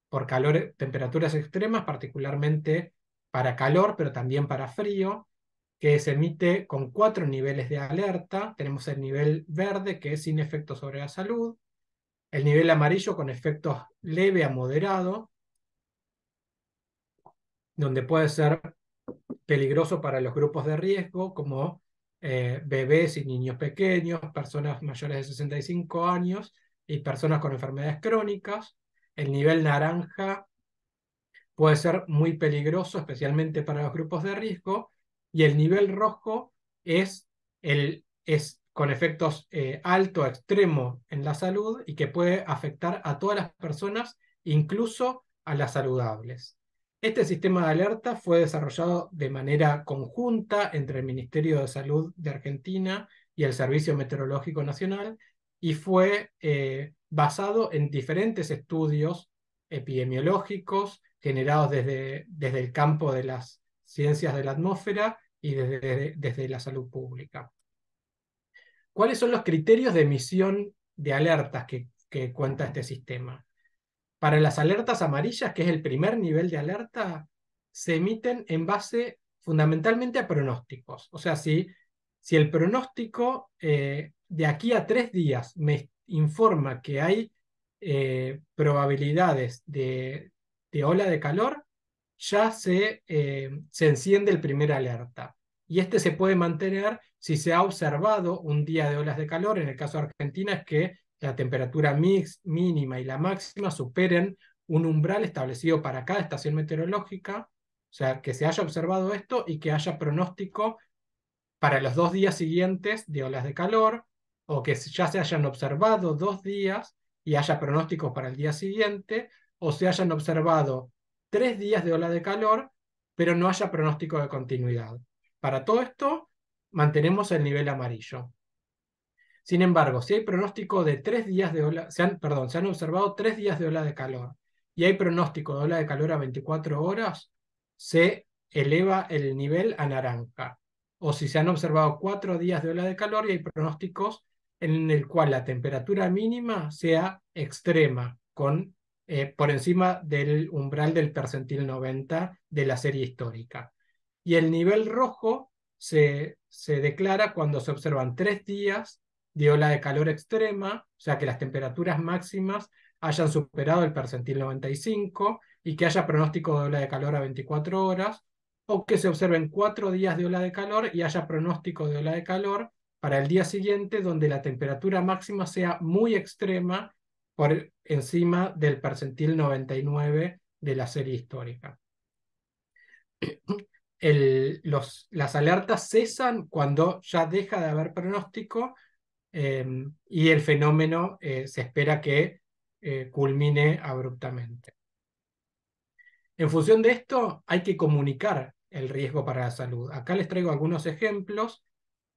[SPEAKER 3] por calor, temperaturas extremas, particularmente para calor, pero también para frío que se emite con cuatro niveles de alerta. Tenemos el nivel verde, que es sin efecto sobre la salud, el nivel amarillo con efectos leve a moderado, donde puede ser peligroso para los grupos de riesgo, como eh, bebés y niños pequeños, personas mayores de 65 años y personas con enfermedades crónicas. El nivel naranja puede ser muy peligroso, especialmente para los grupos de riesgo, y el nivel rojo es, el, es con efectos eh, alto, extremo en la salud y que puede afectar a todas las personas, incluso a las saludables. Este sistema de alerta fue desarrollado de manera conjunta entre el Ministerio de Salud de Argentina y el Servicio Meteorológico Nacional y fue eh, basado en diferentes estudios epidemiológicos generados desde, desde el campo de las ciencias de la atmósfera y desde, desde la salud pública. ¿Cuáles son los criterios de emisión de alertas que, cuenta este sistema? Para las alertas amarillas, que es el primer nivel de alerta, se emiten en base fundamentalmente a pronósticos. O sea, si, si el pronóstico eh, de aquí a tres días me informa que hay eh, probabilidades de, de, ola de calor, ya se, eh, se enciende el primer alerta. Y este se puede mantener si se ha observado un día de olas de calor, en el caso de Argentina es que la temperatura mínima y la máxima superen un umbral establecido para cada estación meteorológica, o sea, que se haya observado esto y que haya pronóstico para los dos días siguientes de olas de calor, o que ya se hayan observado dos días y haya pronóstico para el día siguiente, o se hayan observado tres días de ola de calor, pero no haya pronóstico de continuidad. Para todo esto, mantenemos el nivel amarillo. Sin embargo, si hay pronóstico de tres días de ola, se han, perdón, se han observado tres días de ola de calor y hay pronóstico de ola de calor a 24 horas, se eleva el nivel a naranja. O si se han observado cuatro días de ola de calor y hay pronósticos en el cual la temperatura mínima sea extrema, con eh, por encima del umbral del percentil 90 de la serie histórica. Y el nivel rojo se, se declara cuando se observan tres días de ola de calor extrema, o sea que las temperaturas máximas hayan superado el percentil 95 y que haya pronóstico de ola de calor a 24 horas, o que se observen cuatro días de ola de calor y haya pronóstico de ola de calor para el día siguiente donde la temperatura máxima sea muy extrema por encima del percentil 99 de la serie histórica. <clears throat> los, las alertas cesan cuando ya deja de haber pronóstico em, y el fenómeno eh, se espera que eh, culmine abruptamente. En función de esto, hay que comunicar el riesgo para la salud. Acá les traigo algunos ejemplos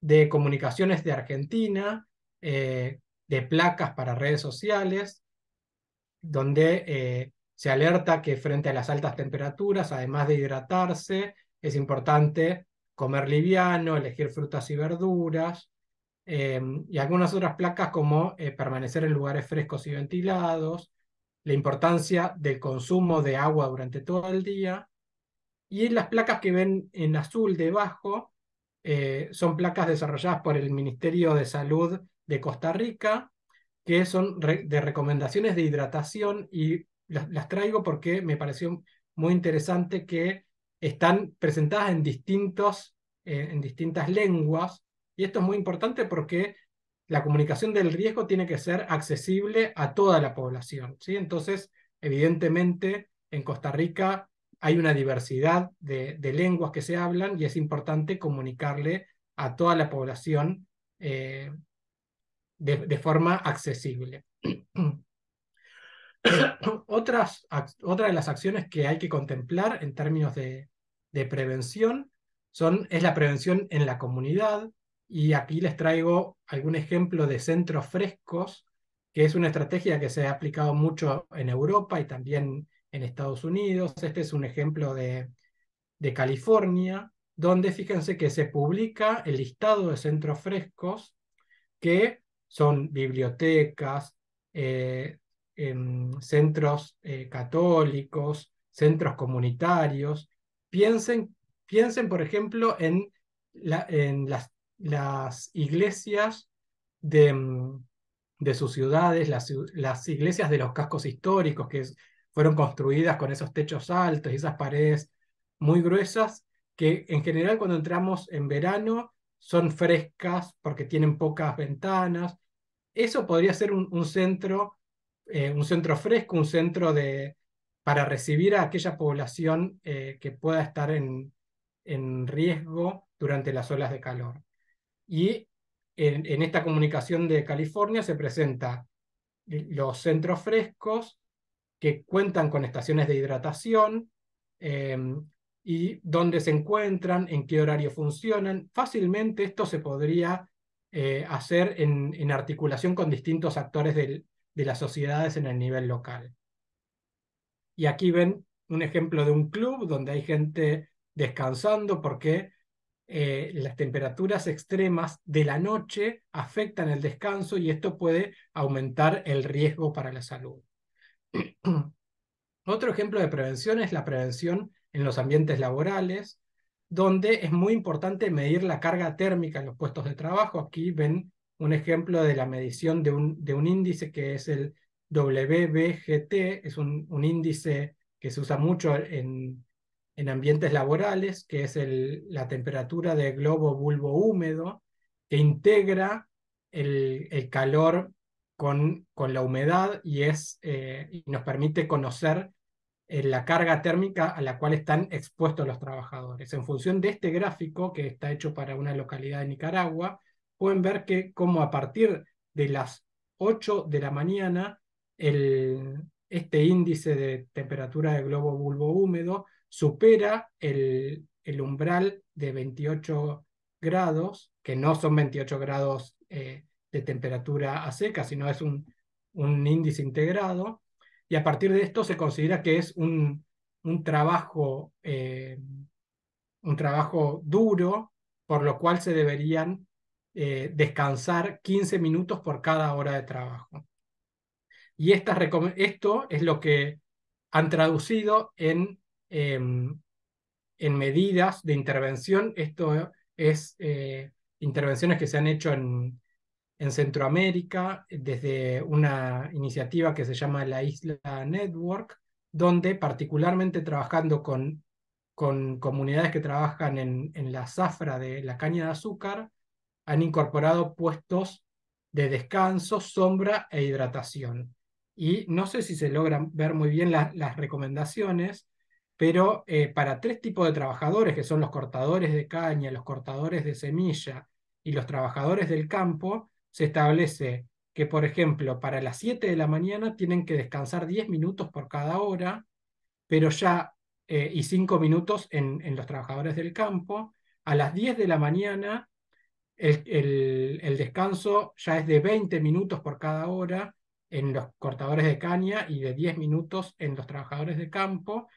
[SPEAKER 3] de comunicaciones de Argentina eh, de placas para redes sociales, donde eh, se alerta que frente a las altas temperaturas, además de hidratarse, es importante comer liviano, elegir frutas y verduras, eh, y algunas otras placas como eh, permanecer en lugares frescos y ventilados, la importancia del consumo de agua durante todo el día, y las placas que ven en azul debajo son placas desarrolladas por el Ministerio de Salud de Costa Rica, que son de recomendaciones de hidratación y las, traigo porque me pareció muy interesante que están presentadas en, distintos, eh, en distintas lenguas y esto es muy importante porque la comunicación del riesgo tiene que ser accesible a toda la población. ¿sí? Entonces, evidentemente, en Costa Rica hay una diversidad de, de lenguas que se hablan y es importante comunicarle a toda la población eh, de, forma accesible. <coughs> Otras, otra de las acciones que hay que contemplar en términos de, prevención son, es la prevención en la comunidad. Y aquí les traigo algún ejemplo de centros frescos, que es una estrategia que se ha aplicado mucho en Europa y también en Estados Unidos. Este es un ejemplo de, de California, donde fíjense que se publica el listado de centros frescos que son bibliotecas, eh, em, centros eh, católicos, centros comunitarios. Piensen, piensen por ejemplo, en, las, iglesias de, mm, sus ciudades, las, iglesias de los cascos históricos que fueron construidas con esos techos altos y esas paredes muy gruesas, que en general cuando entramos en verano son frescas porque tienen pocas ventanas, eso podría ser un, centro, eh, un centro fresco, un centro de, para recibir a aquella población eh, que pueda estar en, riesgo durante las olas de calor. Y en, esta comunicación de California se presenta los centros frescos que cuentan con estaciones de hidratación eh, y dónde se encuentran, en qué horario funcionan. Fácilmente esto se podría eh, hacer en, articulación con distintos actores de las sociedades en el nivel local. Y aquí ven un ejemplo de un club donde hay gente descansando porque eh, las temperaturas extremas de la noche afectan el descanso y esto puede aumentar el riesgo para la salud. <clears throat> Otro ejemplo de prevención es la prevención en los ambientes laborales donde es muy importante medir la carga térmica en los puestos de trabajo. Aquí ven un ejemplo de la medición de un, de un índice que es el WBGT, es un, índice que se usa mucho en, ambientes laborales, que es el, la temperatura de globo bulbo húmedo, que integra el, calor con, con, la humedad y, es, eh, y nos permite conocer eh, la carga térmica a la cual están expuestos los trabajadores. En función de este gráfico, que está hecho para una localidad de Nicaragua, pueden ver que como a partir de las 8 de la mañana, este índice de temperatura de globo bulbo húmedo supera el, umbral de 28 grados, que no son 28 grados eh, de temperatura a seca, sino es un índice integrado, y a partir de esto se considera que es un, un trabajo, eh, un trabajo duro, por lo cual se deberían eh, descansar 15 minutos por cada hora de trabajo. Y esto es lo que han traducido en, em, en medidas de intervención. Esto es eh, intervenciones que se han hecho en, en Centroamérica desde una iniciativa que se llama la Isla Network, donde particularmente trabajando con, con comunidades que trabajan en, la zafra de la caña de azúcar, han incorporado puestos de descanso, sombra e hidratación. Y no sé si se logran ver muy bien las recomendaciones, pero eh, para tres tipos de trabajadores, que son los cortadores de caña, los cortadores de semilla y los trabajadores del campo, se establece que, por ejemplo, para las 7 de la mañana tienen que descansar 10 minutos por cada hora, pero ya, eh, y 5 minutos en, los trabajadores del campo. A las 10 de la mañana el, descanso ya es de 20 minutos por cada hora en los cortadores de caña y de 10 minutos en los trabajadores de campo.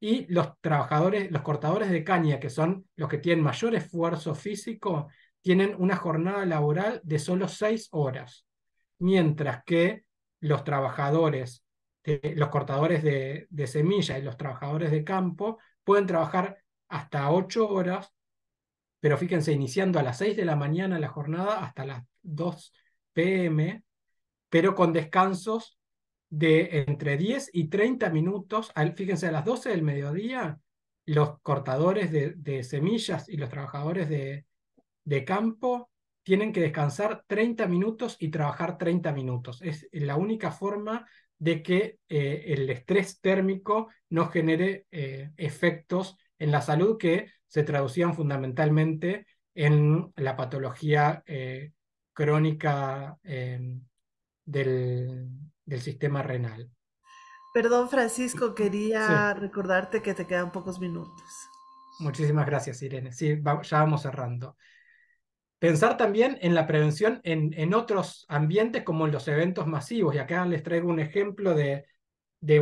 [SPEAKER 3] Y los trabajadores, los cortadores de caña, que son los que tienen mayor esfuerzo físico, tienen una jornada laboral de solo seis horas, mientras que los trabajadores, los cortadores de, semillas y los trabajadores de campo pueden trabajar hasta ocho horas, pero fíjense, iniciando a las seis de la mañana la jornada hasta las 2 pm, pero con descansos de entre 10 y 30 minutos. fíjense, a las 12 del mediodía, los cortadores de, de semillas y los trabajadores de, de campo tienen que descansar 30 minutos y trabajar 30 minutos. Es la única forma de que eh, el estrés térmico no genere eh, efectos en la salud que se traducían fundamentalmente en la patología eh, crónica em, del, sistema renal.
[SPEAKER 1] Perdón, Francisco, quería recordarte que te quedan pocos minutos.
[SPEAKER 3] Muchísimas gracias, Irene. Sí, ya vamos cerrando. Pensar también en la prevención en, otros ambientes como en los eventos masivos. Y acá les traigo un ejemplo de,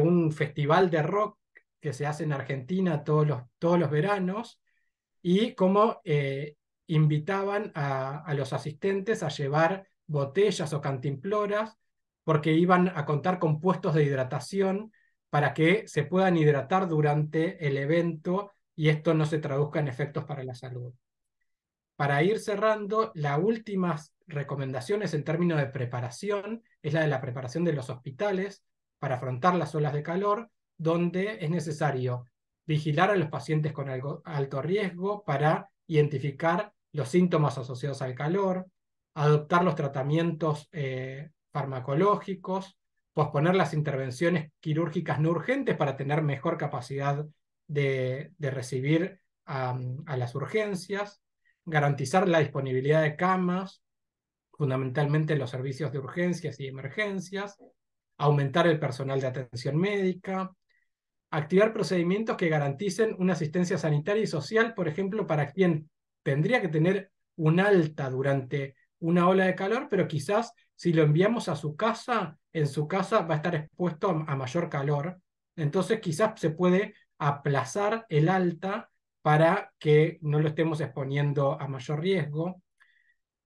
[SPEAKER 3] un festival de rock que se hace en Argentina todos los, todos los veranos y cómo eh, invitaban a, a los asistentes a llevar botellas o cantimploras porque iban a contar con puestos de hidratación para que se puedan hidratar durante el evento y esto no se traduzca en efectos para la salud para ir cerrando, las últimas recomendaciones en términos de preparación es la de la preparación de los hospitales para afrontar las olas de calor, donde es necesario vigilar a los pacientes con alto riesgo para identificar los síntomas asociados al calor, adoptar los tratamientos eh, farmacológicos, posponer las intervenciones quirúrgicas no urgentes para tener mejor capacidad de, recibir a las urgencias, garantizar la disponibilidad de camas, fundamentalmente los servicios de urgencias y emergencias, aumentar el personal de atención médica, activar procedimientos que garanticen una asistencia sanitaria y social, por ejemplo, para quien tendría que tener un alta durante una ola de calor, pero quizás si lo enviamos a su casa, en su casa va a estar expuesto a, mayor calor. Entonces quizás se puede aplazar el alta para que no lo estemos exponiendo a mayor riesgo,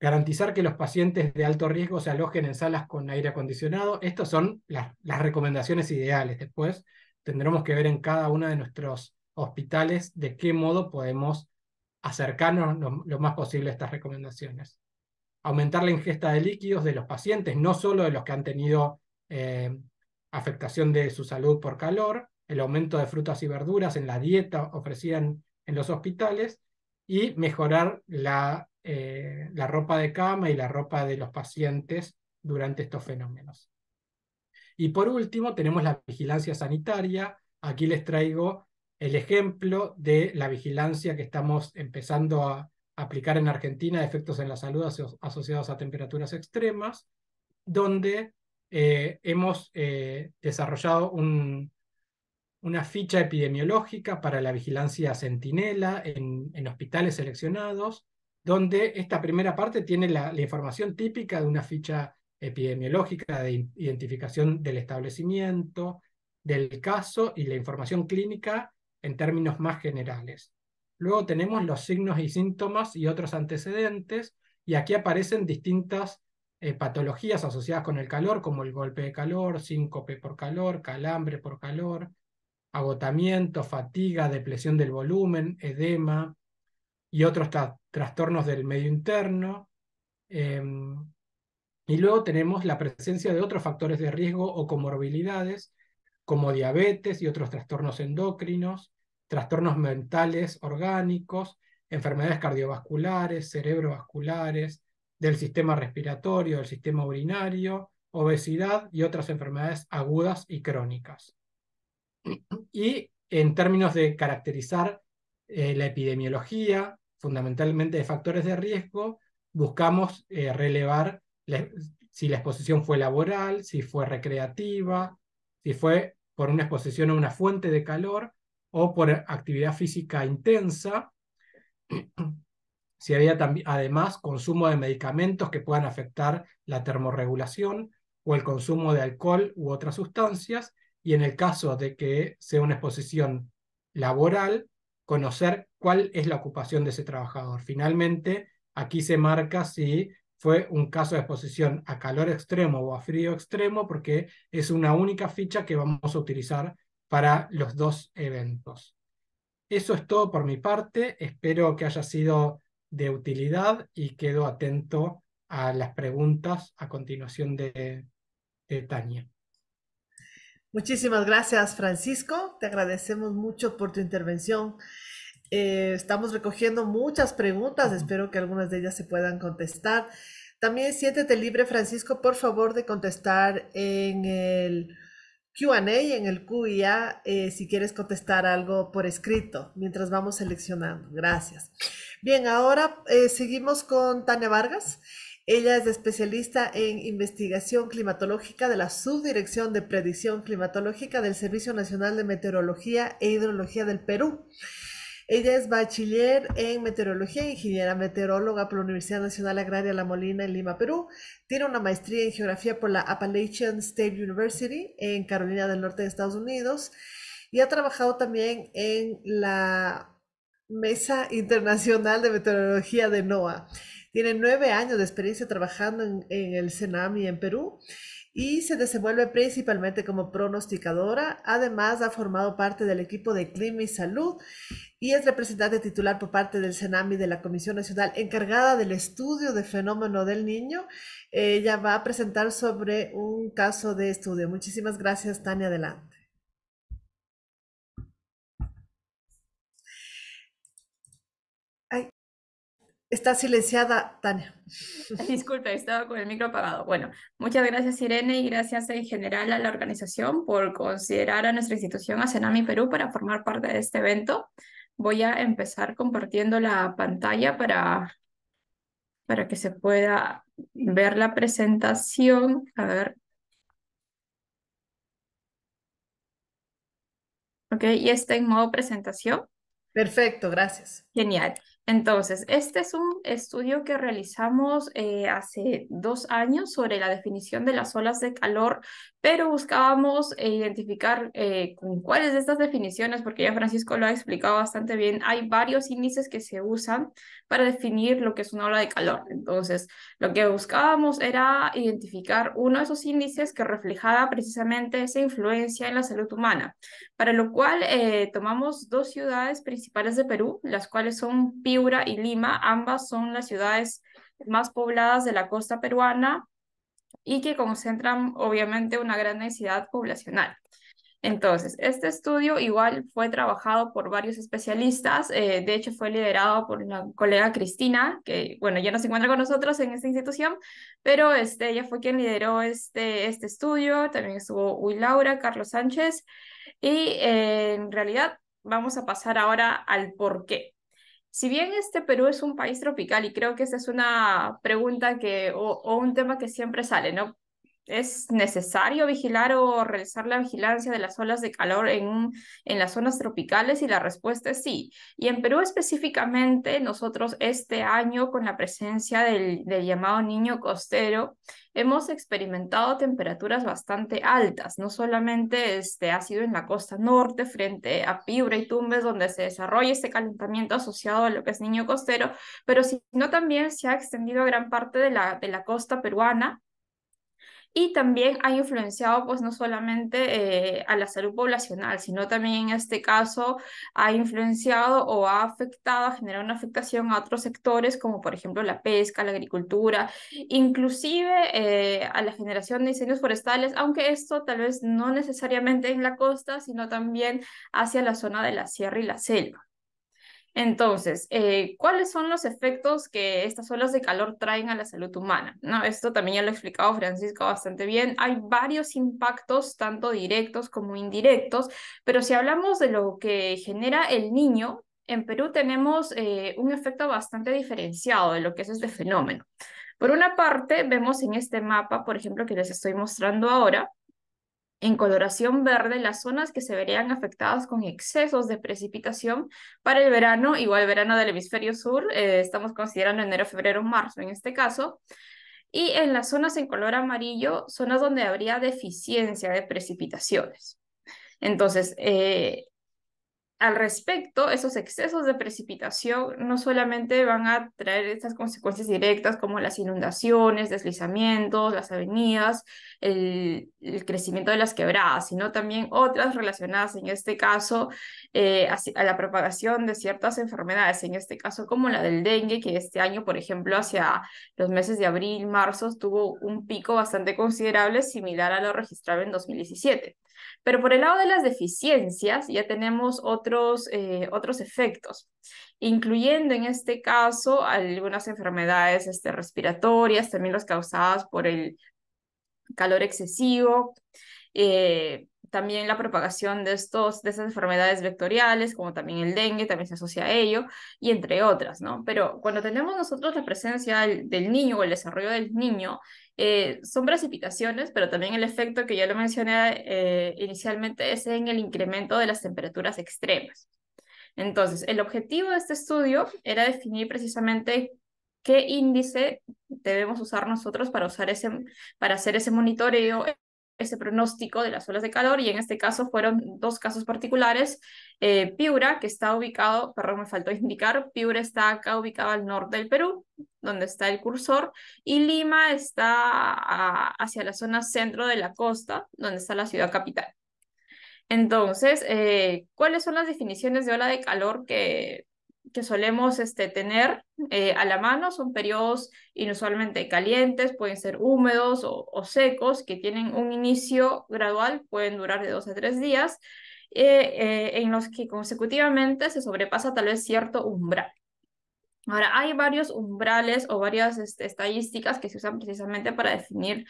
[SPEAKER 3] garantizar que los pacientes de alto riesgo se alojen en salas con aire acondicionado. Estas son las, recomendaciones ideales. Después tendremos que ver en cada uno de nuestros hospitales de qué modo podemos acercarnos lo, más posible a estas recomendaciones. Aumentar la ingesta de líquidos de los pacientes, no solo de los que han tenido eh, afectación de su salud por calor, el aumento de frutas y verduras en la dieta ofrecían en los hospitales y mejorar la, eh, la ropa de cama y la ropa de los pacientes durante estos fenómenos. Y por último, tenemos la vigilancia sanitaria. Aquí les traigo el ejemplo de la vigilancia que estamos empezando a aplicar en Argentina efectos en la salud asociados a temperaturas extremas, donde eh, hemos eh, desarrollado un, una ficha epidemiológica para la vigilancia centinela en, hospitales seleccionados, donde esta primera parte tiene la, información típica de una ficha epidemiológica de identificación del establecimiento, del caso y la información clínica en términos más generales. Luego tenemos los signos y síntomas y otros antecedentes, y aquí aparecen distintas eh, patologías asociadas con el calor, como el golpe de calor, síncope por calor, calambre por calor, agotamiento, fatiga, depresión del volumen, edema y otros trastornos del medio interno. Em, y luego tenemos la presencia de otros factores de riesgo o comorbilidades, como diabetes y otros trastornos endocrinos, trastornos mentales orgánicos, enfermedades cardiovasculares, cerebrovasculares, del sistema respiratorio, del sistema urinario, obesidad y otras enfermedades agudas y crónicas. Y en términos de caracterizar eh, la epidemiología, fundamentalmente de factores de riesgo, buscamos eh, relevar si la exposición fue laboral, si fue recreativa, si fue por una exposición a una fuente de calor o por actividad física intensa, si había además consumo de medicamentos que puedan afectar la termorregulación o el consumo de alcohol u otras sustancias y en el caso de que sea una exposición laboral, conocer cuál es la ocupación de ese trabajador. Finalmente, aquí se marca si fue un caso de exposición a calor extremo o a frío extremo, porque es una única ficha que vamos a utilizar para los dos eventos. Eso es todo por mi parte. Espero que haya sido de utilidad y quedo atento a las preguntas a continuación de, Tania.
[SPEAKER 1] Muchísimas gracias, Francisco. Te agradecemos mucho por tu intervención. Eh, estamos recogiendo muchas preguntas, espero que algunas de ellas se puedan contestar. También siéntete libre, Francisco, por favor, de contestar en el QA, en el QIA, eh, si quieres contestar algo por escrito, mientras vamos seleccionando. Gracias. Bien, ahora eh, seguimos con Tania Vargas. Ella es especialista en investigación climatológica de la Subdirección de Predicción Climatológica del Servicio Nacional de Meteorología e Hidrología del Perú. Ella es bachiller en meteorología e ingeniera meteoróloga por la Universidad Nacional Agraria La Molina en Lima, Perú. Tiene una maestría en geografía por la Appalachian State University en Carolina del Norte de Estados Unidos y ha trabajado también en la Mesa Internacional de Meteorología de NOAA. Tiene nueve años de experiencia trabajando en, el CENAMI en Perú y se desenvuelve principalmente como pronosticadora. Además, ha formado parte del equipo de Clima y Salud y es representante titular por parte del CENAMI de la Comisión Nacional encargada del estudio de fenómeno del niño. Ella va a presentar sobre un caso de estudio. Muchísimas gracias, Tania. Adelante. Está silenciada, Tania.
[SPEAKER 2] <laughs> Disculpe, estaba con el micro apagado. Bueno,
[SPEAKER 1] muchas gracias Irene y
[SPEAKER 2] gracias en general a la organización por considerar a nuestra institución, a Perú, para formar parte de este evento. Voy a empezar compartiendo la pantalla para, para que se pueda ver la presentación. A ver. Ok, y está en modo presentación. Perfecto, gracias. Genial. Entonces, este es un estudio que realizamos eh, hace dos años sobre la definición de las olas de calor, pero buscábamos eh, identificar eh, con cuáles de estas definiciones, porque ya Francisco lo ha explicado bastante bien, hay varios índices que se usan para definir lo que es una ola de calor. Entonces, lo que buscábamos era identificar uno de esos índices que reflejaba precisamente esa influencia en la salud humana, para lo cual tomamos dos ciudades principales de Perú, las cuales son Pío, y Lima, ambas son las ciudades más pobladas de la costa peruana y que concentran obviamente una gran densidad poblacional. Entonces, este estudio igual fue trabajado por varios especialistas, eh, de hecho fue liderado por una colega Cristina, que bueno, ya no se encuentra con nosotros en esta institución, pero este, ella fue quien lideró este, este estudio, también estuvo Uy Laura, Carlos Sánchez, y eh, en realidad vamos a pasar ahora al por qué. Si bien este Perú es un país tropical y creo que esa es una pregunta que, o, o un tema que siempre sale, ¿no? ¿Es necesario vigilar o realizar la vigilancia de las olas de calor en, en, las zonas tropicales? Y la respuesta es sí. Y en Perú específicamente, nosotros este año, con la presencia del, llamado niño costero, hemos experimentado temperaturas bastante altas. No solamente este, ha sido en la costa norte, frente a Piura y Tumbes, donde se desarrolla este calentamiento asociado a lo que es niño costero, pero sino también se ha extendido a gran parte de la, de la costa peruana y también ha influenciado pues no solamente eh, a la salud poblacional, sino también en este caso ha influenciado o ha afectado, ha generado una afectación a otros sectores como por ejemplo la pesca, la agricultura, inclusive eh, a la generación de incendios forestales, aunque esto tal vez no necesariamente en la costa, sino también hacia la zona de la sierra y la selva. Entonces, eh, ¿cuáles son los efectos que estas olas de calor traen a la salud humana? Esto también ya lo ha explicado Francisco bastante bien. Hay varios impactos, tanto directos como indirectos, pero si hablamos de lo que genera el niño, en Perú tenemos eh, un efecto bastante diferenciado de lo que es este fenómeno. Por una parte, vemos en este mapa, por ejemplo, que les estoy mostrando ahora, en coloración verde las zonas que se verían afectadas con excesos de precipitación para el verano, igual verano del hemisferio sur, eh, estamos considerando enero, febrero, marzo en este caso, y en las zonas en color amarillo, zonas donde habría deficiencia de precipitaciones. Entonces, eh, al respecto, esos excesos de precipitación no solamente van a traer estas consecuencias directas como las inundaciones, deslizamientos, las avenidas, el, crecimiento de las quebradas, sino también otras relacionadas en este caso eh, a, la propagación de ciertas enfermedades, en este caso como la del dengue, que este año, por ejemplo, hacia los meses de abril, marzo, tuvo un pico bastante considerable similar a lo registrado en 2017. Pero por el lado de las deficiencias, ya tenemos otro otros, eh, otros efectos, incluyendo en este caso algunas enfermedades este, respiratorias, también las causadas por el calor excesivo, eh, también la propagación de, estos, de estas enfermedades vectoriales, como también el dengue, también se asocia a ello, y entre otras, ¿no? Pero cuando tenemos nosotros la presencia del, niño o el desarrollo del niño, eh, son precipitaciones, pero también el efecto que ya lo mencioné eh, inicialmente es en el incremento de las temperaturas extremas. Entonces, el objetivo de este estudio era definir precisamente qué índice debemos usar nosotros para, usar ese, para hacer ese monitoreo ese pronóstico de las olas de calor y en este caso fueron dos casos particulares. Eh, Piura, que está ubicado, perdón, me faltó indicar, Piura está acá ubicado al norte del Perú, donde está el cursor, y Lima está hacia la zona centro de la costa, donde está la ciudad capital. Entonces, eh, ¿cuáles son las definiciones de ola de calor que que solemos este, tener eh, a la mano son periodos inusualmente calientes, pueden ser húmedos o, secos, que tienen un inicio gradual, pueden durar de dos a tres días, eh, eh, en los que consecutivamente se sobrepasa tal vez cierto umbral. Ahora, hay varios umbrales o varias este, estadísticas que se usan precisamente para definir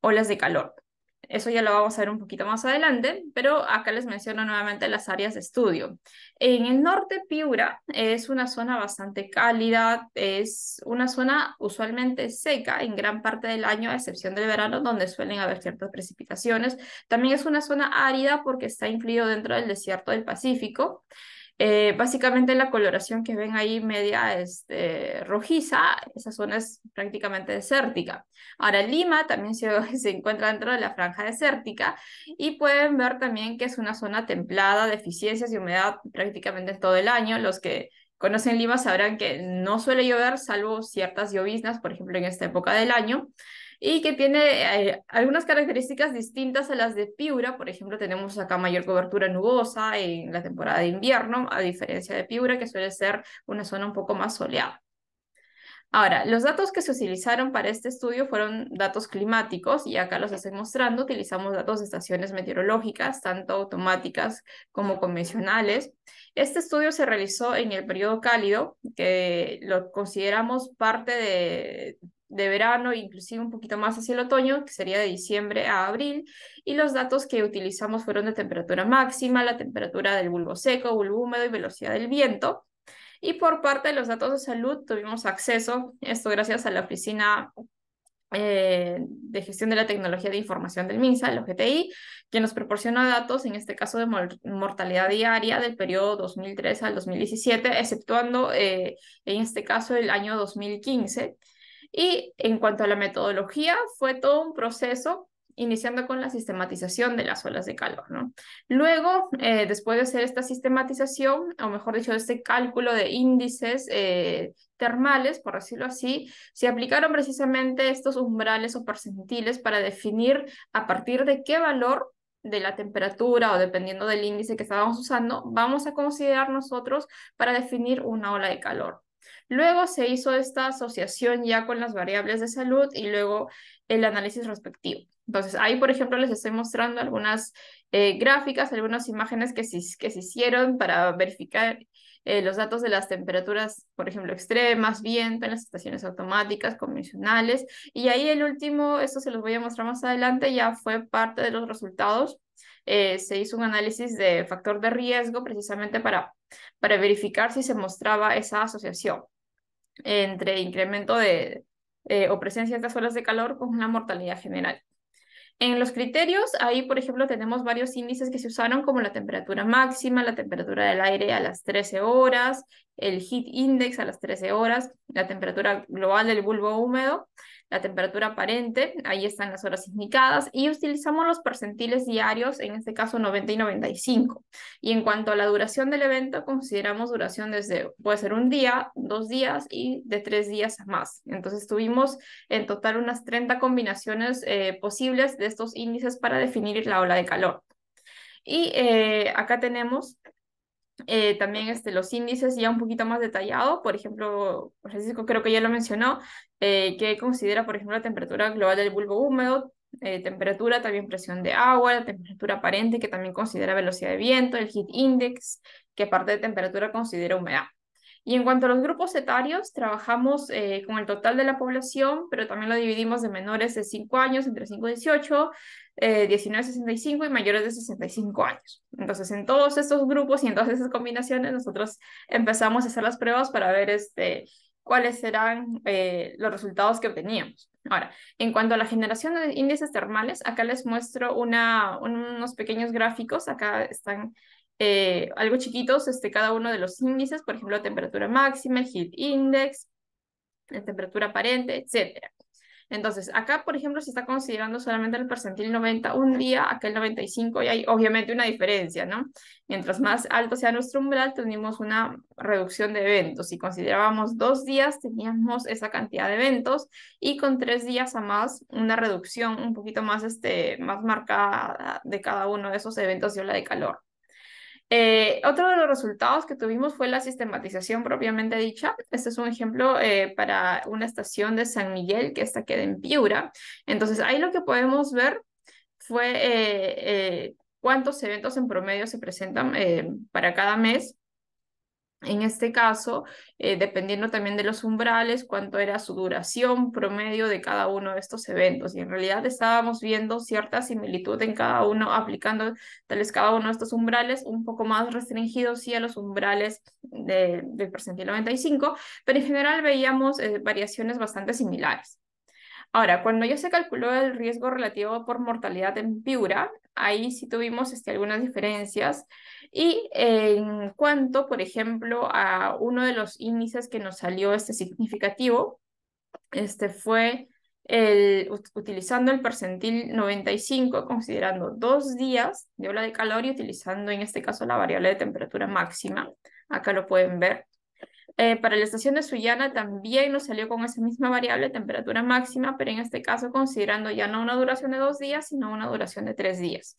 [SPEAKER 2] olas de calor. Eso ya lo vamos a ver un poquito más adelante, pero acá les menciono nuevamente las áreas de estudio. En el norte, Piura es una zona bastante cálida, es una zona usualmente seca en gran parte del año, a excepción del verano, donde suelen haber ciertas precipitaciones. También es una zona árida porque está incluido dentro del desierto del Pacífico. Eh, básicamente la coloración que ven ahí media este, rojiza, esa zona es prácticamente desértica. Ahora Lima también se, <laughs> encuentra dentro de la franja desértica y pueden ver también que es una zona templada, deficiencias y humedad prácticamente todo el año. Los que conocen Lima sabrán que no suele llover salvo ciertas lloviznas, por ejemplo en esta época del año y que tiene eh, algunas características distintas a las de Piura. Por ejemplo, tenemos acá mayor cobertura nubosa en la temporada de invierno, a diferencia de Piura, que suele ser una zona un poco más soleada. Ahora, los datos que se utilizaron para este estudio fueron datos climáticos y acá los estoy mostrando. Utilizamos datos de estaciones meteorológicas, tanto automáticas como convencionales. Este estudio se realizó en el periodo cálido, que lo consideramos parte de, de verano, inclusive un poquito más hacia el otoño, que sería de diciembre a abril, y los datos que utilizamos fueron de temperatura máxima, la temperatura del bulbo seco, bulbo húmedo y velocidad del viento. Y por parte de los datos de salud tuvimos acceso, esto gracias a la Oficina eh, de Gestión de la Tecnología de Información del MINSA, el OGTI, que nos proporciona datos, en este caso de mortalidad diaria del periodo 2003 al 2017, exceptuando eh, en este caso el año 2015 y en cuanto a la metodología, fue todo un proceso iniciando con la sistematización de las olas de calor. ¿no? Luego, eh, después de hacer esta sistematización, o mejor dicho, este cálculo de índices eh, termales, por decirlo así, se aplicaron precisamente estos umbrales o percentiles para definir a partir de qué valor de la temperatura o dependiendo del índice que estábamos usando, vamos a considerar nosotros para definir una ola de calor. Luego se hizo esta asociación ya con las variables de salud y luego el análisis respectivo. Entonces, ahí, por ejemplo, les estoy mostrando algunas eh, gráficas, algunas imágenes que se, que se hicieron para verificar eh, los datos de las temperaturas, por ejemplo, extremas, viento, en las estaciones automáticas, convencionales. Y ahí el último, esto se los voy a mostrar más adelante, ya fue parte de los resultados. Eh, se hizo un análisis de factor de riesgo precisamente para, para verificar si se mostraba esa asociación entre incremento de eh, o presencia de estas olas de calor con una mortalidad general. En los criterios, ahí, por ejemplo, tenemos varios índices que se usaron, como la temperatura máxima, la temperatura del aire a las 13 horas, el heat index a las 13 horas, la temperatura global del bulbo húmedo, la temperatura aparente, ahí están las horas indicadas, y utilizamos los percentiles diarios, en este caso 90 y 95. Y en cuanto a la duración del evento, consideramos duración desde, puede ser un día, dos días y de tres días a más. Entonces tuvimos en total unas 30 combinaciones eh, posibles de estos índices para definir la ola de calor. Y eh, acá tenemos eh, también este, los índices ya un poquito más detallado. Por ejemplo, Francisco creo que ya lo mencionó, eh, que considera, por ejemplo, la temperatura global del bulbo húmedo, eh, temperatura, también presión de agua, la temperatura aparente, que también considera velocidad de viento, el heat index, que aparte de temperatura considera humedad. Y en cuanto a los grupos etarios, trabajamos eh, con el total de la población, pero también lo dividimos de menores de 5 años, entre 5 y 18, 19 a 65 y mayores de 65 años. Entonces, en todos estos grupos y en todas esas combinaciones, nosotros empezamos a hacer las pruebas para ver este, cuáles serán eh, los resultados que obteníamos. Ahora, en cuanto a la generación de índices termales, acá les muestro una, unos pequeños gráficos, acá están eh, algo chiquitos, este, cada uno de los índices, por ejemplo, temperatura máxima, heat index, temperatura aparente, etc. Entonces, acá, por ejemplo, se está considerando solamente el percentil 90 un día, acá el 95, y hay obviamente una diferencia, ¿no? Mientras más alto sea nuestro umbral, tenemos una reducción de eventos. Si considerábamos dos días, teníamos esa cantidad de eventos, y con tres días a más, una reducción un poquito más, este, más marcada de cada uno de esos eventos de ola de calor. Eh, otro de los resultados que tuvimos fue la sistematización propiamente dicha. Este es un ejemplo eh, para una estación de San Miguel que está en Piura. Entonces, ahí lo que podemos ver fue eh, cuántos eventos en promedio se presentan para cada mes en este caso, eh, dependiendo también de los umbrales, cuánto era su duración promedio de cada uno de estos eventos. Y en realidad estábamos viendo cierta similitud en cada uno, aplicando tal cada uno de estos umbrales, un poco más restringidos sí a los umbrales del percentil 95, pero en general veíamos eh, variaciones bastante similares. Ahora, cuando ya se calculó el riesgo relativo por mortalidad en Piura, ahí sí tuvimos este, algunas diferencias. Y en cuanto, por ejemplo, a uno de los índices que nos salió este significativo, este fue el, utilizando el percentil 95, considerando dos días de ola de calor y utilizando en este caso la variable de temperatura máxima. Acá lo pueden ver. Eh, para la estación de Sullana también nos salió con esa misma variable, temperatura máxima, pero en este caso considerando ya no una duración de dos días, sino una duración de tres días.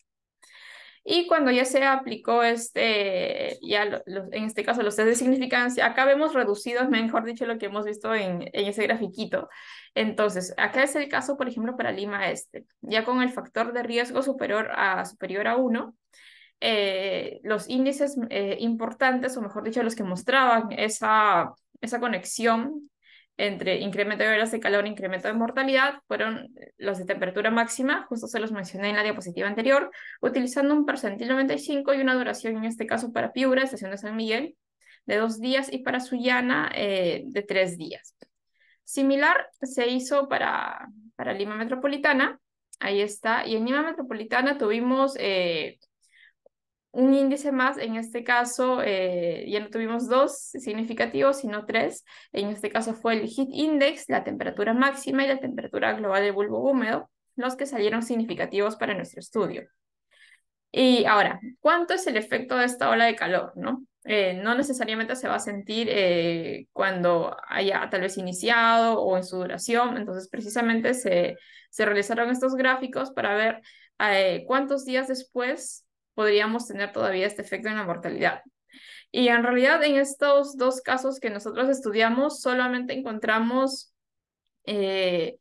[SPEAKER 2] Y cuando ya se aplicó este, ya en este caso los test de significancia, acá vemos reducidos, mejor dicho, lo que hemos visto en, ese grafiquito. Entonces, acá es el caso, por ejemplo, para Lima Este, ya con el factor de riesgo superior a, superior a 1, eh, los índices eh, importantes, o mejor dicho, los que mostraban esa, esa conexión entre incremento de horas de calor e incremento de mortalidad fueron los de temperatura máxima, justo se los mencioné en la diapositiva anterior, utilizando un percentil 95 y una duración, en este caso para Piura, estación de San Miguel, de dos días y para Sullana eh, de tres días. Similar se hizo para, para Lima Metropolitana, ahí está, y en Lima Metropolitana tuvimos un índice más, en este caso eh, ya no tuvimos dos significativos, sino tres. En este caso fue el heat index, la temperatura máxima y la temperatura global del bulbo húmedo, los que salieron significativos para nuestro estudio. Y ahora, ¿cuánto es el efecto de esta ola de calor? No, eh, no necesariamente se va a sentir eh, cuando haya tal vez iniciado o en su duración. Entonces, precisamente se, se realizaron estos gráficos para ver cuántos días después podríamos tener todavía este efecto en la mortalidad. Y en realidad en estos dos casos que nosotros estudiamos solamente encontramos eh,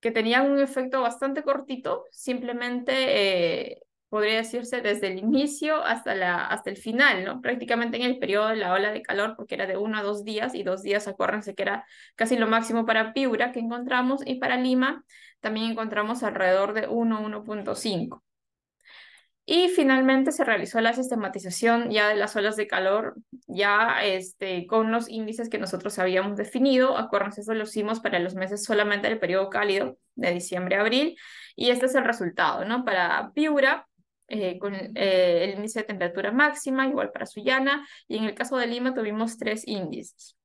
[SPEAKER 2] que tenían un efecto bastante cortito, simplemente eh, podría decirse desde el inicio hasta, la, hasta el final, ¿no? prácticamente en el periodo de la ola de calor, porque era de uno a dos días, y dos días, acuérdense que era casi lo máximo para Piura que encontramos, y para Lima también encontramos alrededor de 1, 1.5. Y finalmente se realizó la sistematización ya de las olas de calor, ya este, con los índices que nosotros habíamos definido. Acuérdense, eso lo hicimos para los meses solamente del periodo cálido, de diciembre a abril. Y este es el resultado, ¿no? Para Piura, eh, con eh, el índice de temperatura máxima, igual para Sullana. Y en el caso de Lima tuvimos tres índices.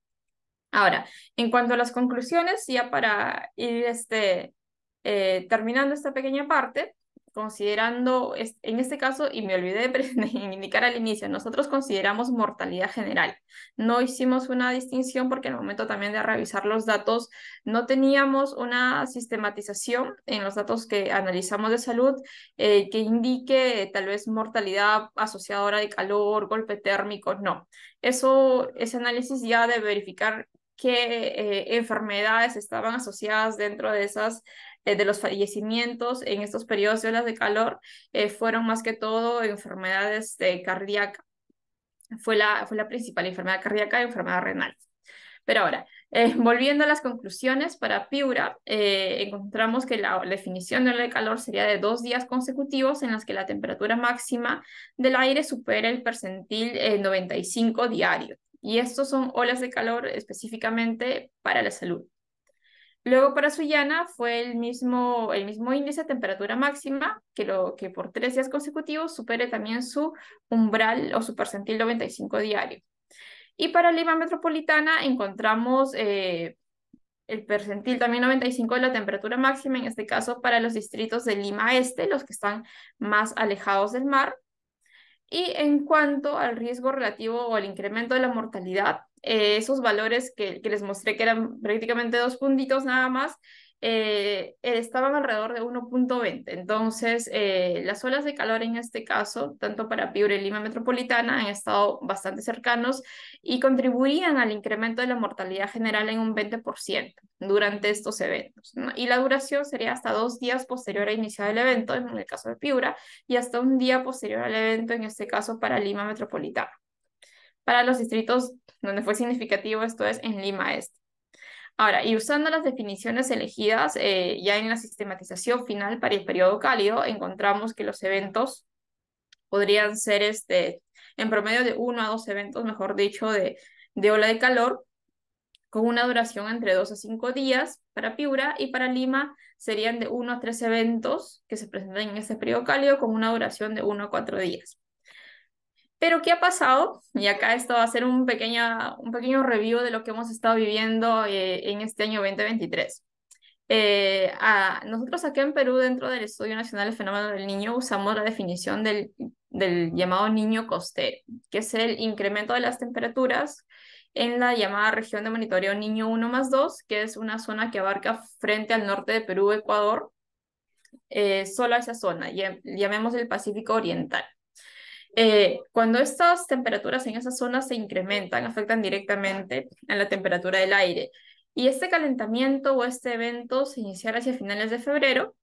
[SPEAKER 2] Ahora, en cuanto a las conclusiones, ya para ir este, eh, terminando esta pequeña parte, considerando, en este caso, y me olvidé <laughs> de indicar al inicio, nosotros consideramos mortalidad general. No hicimos una distinción porque en el momento también de revisar los datos no teníamos una sistematización en los datos que analizamos de salud eh, que indique tal vez mortalidad asociadora de calor, golpe térmico, no. Eso, ese análisis ya de verificar qué eh, enfermedades estaban asociadas dentro de esas eh, de los fallecimientos en estos periodos de olas de calor eh, fueron más que todo enfermedades eh, cardíacas. Fue la, fue la principal enfermedad cardíaca y enfermedad renal. Pero ahora, volviendo a las conclusiones, para Piura encontramos que la, definición de ola de calor sería de dos días consecutivos en los que la temperatura máxima del aire supera el percentil 95 diario. Y estos son olas de calor específicamente para la salud. Luego para Sullana fue el mismo, el mismo índice de temperatura máxima, que, lo, que por tres días consecutivos supere también su umbral o su percentil 95 diario. Y para Lima Metropolitana encontramos eh, el percentil también 95 de la temperatura máxima, en este caso para los distritos de Lima Este, los que están más alejados del mar, y en cuanto al riesgo relativo o al incremento de la mortalidad, eh, esos valores que, que les mostré que eran prácticamente dos puntitos nada más, eh, eh, estaban alrededor de 1.20. Entonces, eh, las olas de calor en este caso, tanto para Piura y Lima Metropolitana, han estado bastante cercanos y contribuían al incremento de la mortalidad general en un 20% durante estos eventos. Y la duración sería hasta dos días posterior a iniciar el evento, en el caso de Piura, y hasta un día posterior al evento, en este caso para Lima Metropolitana. Para los distritos donde fue significativo esto es en Lima Este. Ahora, y usando las definiciones elegidas eh, ya en la sistematización final para el periodo cálido, encontramos que los eventos podrían ser este, en promedio de uno a dos eventos, mejor dicho, de, ola de calor, con una duración entre dos a cinco días para Piura y para Lima serían de uno a tres eventos que se presentan en ese periodo cálido con una duración de uno a cuatro días. Pero ¿qué ha pasado? Y acá esto va a ser un, pequeña, un pequeño review de lo que hemos estado viviendo eh, en este año 2023. Eh, a, nosotros acá en Perú, dentro del Estudio Nacional del Fenómeno del Niño, usamos la definición del, llamado niño costero, que es el incremento de las temperaturas en la llamada región de monitoreo Niño 1 más 2, que es una zona que abarca frente al norte de Perú, Ecuador, eh, solo esa zona, llamemos el Pacífico Oriental. Eh, cuando estas temperaturas en esas zonas se incrementan, afectan directamente a la temperatura del aire. Y este calentamiento o este evento se iniciará hacia finales de febrero,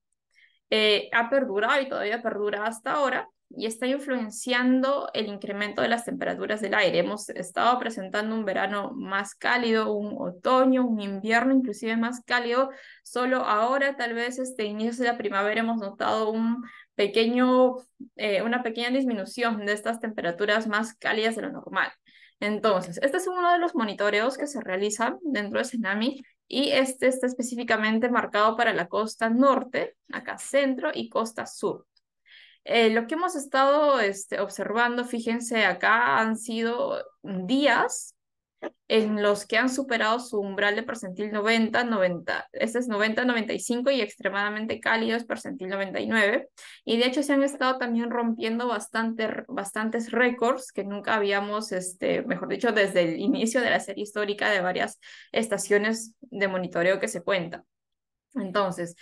[SPEAKER 2] eh, ha perdurado y todavía perdura hasta ahora y está influenciando el incremento de las temperaturas del aire. Hemos estado presentando un verano más cálido, un otoño, un invierno inclusive más cálido. Solo ahora, tal vez, este inicio de la primavera hemos notado un pequeño, eh, una pequeña disminución de estas temperaturas más cálidas de lo normal. Entonces, este es uno de los monitoreos que se realizan dentro de tsunami y este está específicamente marcado para la costa norte, acá centro y costa sur. Eh, lo que hemos estado este, observando, fíjense acá, han sido días en los que han superado su umbral de percentil 90, 90, este es 90, 95 y extremadamente cálidos percentil 99. Y de hecho se han estado también rompiendo bastante, bastantes récords que nunca habíamos, este, mejor dicho, desde el inicio de la serie histórica de varias estaciones de monitoreo que se cuenta entonces,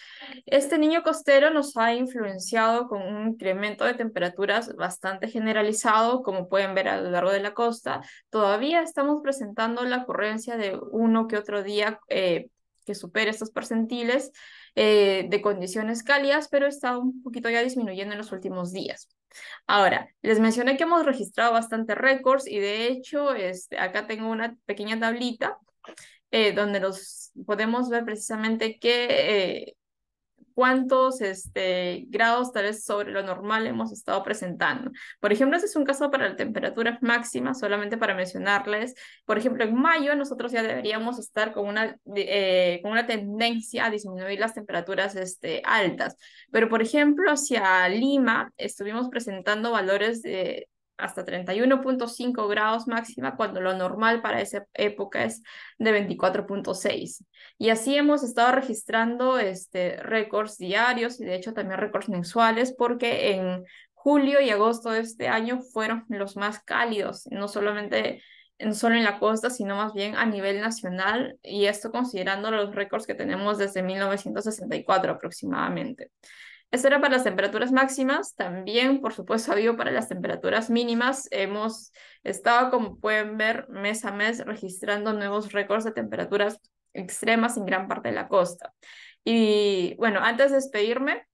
[SPEAKER 2] este niño costero nos ha influenciado con un incremento de temperaturas bastante generalizado, como pueden ver a lo largo de la costa. Todavía estamos presentando la ocurrencia de uno que otro día eh, que supere estos percentiles eh, de condiciones cálidas, pero está un poquito ya disminuyendo en los últimos días. Ahora, les mencioné que hemos registrado bastante récords y de hecho, este, acá tengo una pequeña tablita eh, donde los podemos ver precisamente qué eh, cuántos este, grados tal vez sobre lo normal hemos estado presentando. Por ejemplo, ese es un caso para la temperatura máxima solamente para mencionarles. Por ejemplo, en mayo nosotros ya deberíamos estar con una, eh, con una tendencia a disminuir las temperaturas este, altas. Pero, por ejemplo, hacia Lima estuvimos presentando valores de hasta 31.5 grados máxima, cuando lo normal para esa época es de 24.6. Y así hemos estado registrando este, récords diarios y de hecho también récords mensuales, porque en julio y agosto de este año fueron los más cálidos, no solamente no solo en la costa, sino más bien a nivel nacional, y esto considerando los récords que tenemos desde 1964 aproximadamente. Esto era para las temperaturas máximas, también por supuesto ha habido para las temperaturas mínimas. Hemos estado, como pueden ver, mes a mes registrando nuevos récords de temperaturas extremas en gran parte de la costa. Y bueno, antes de despedirme,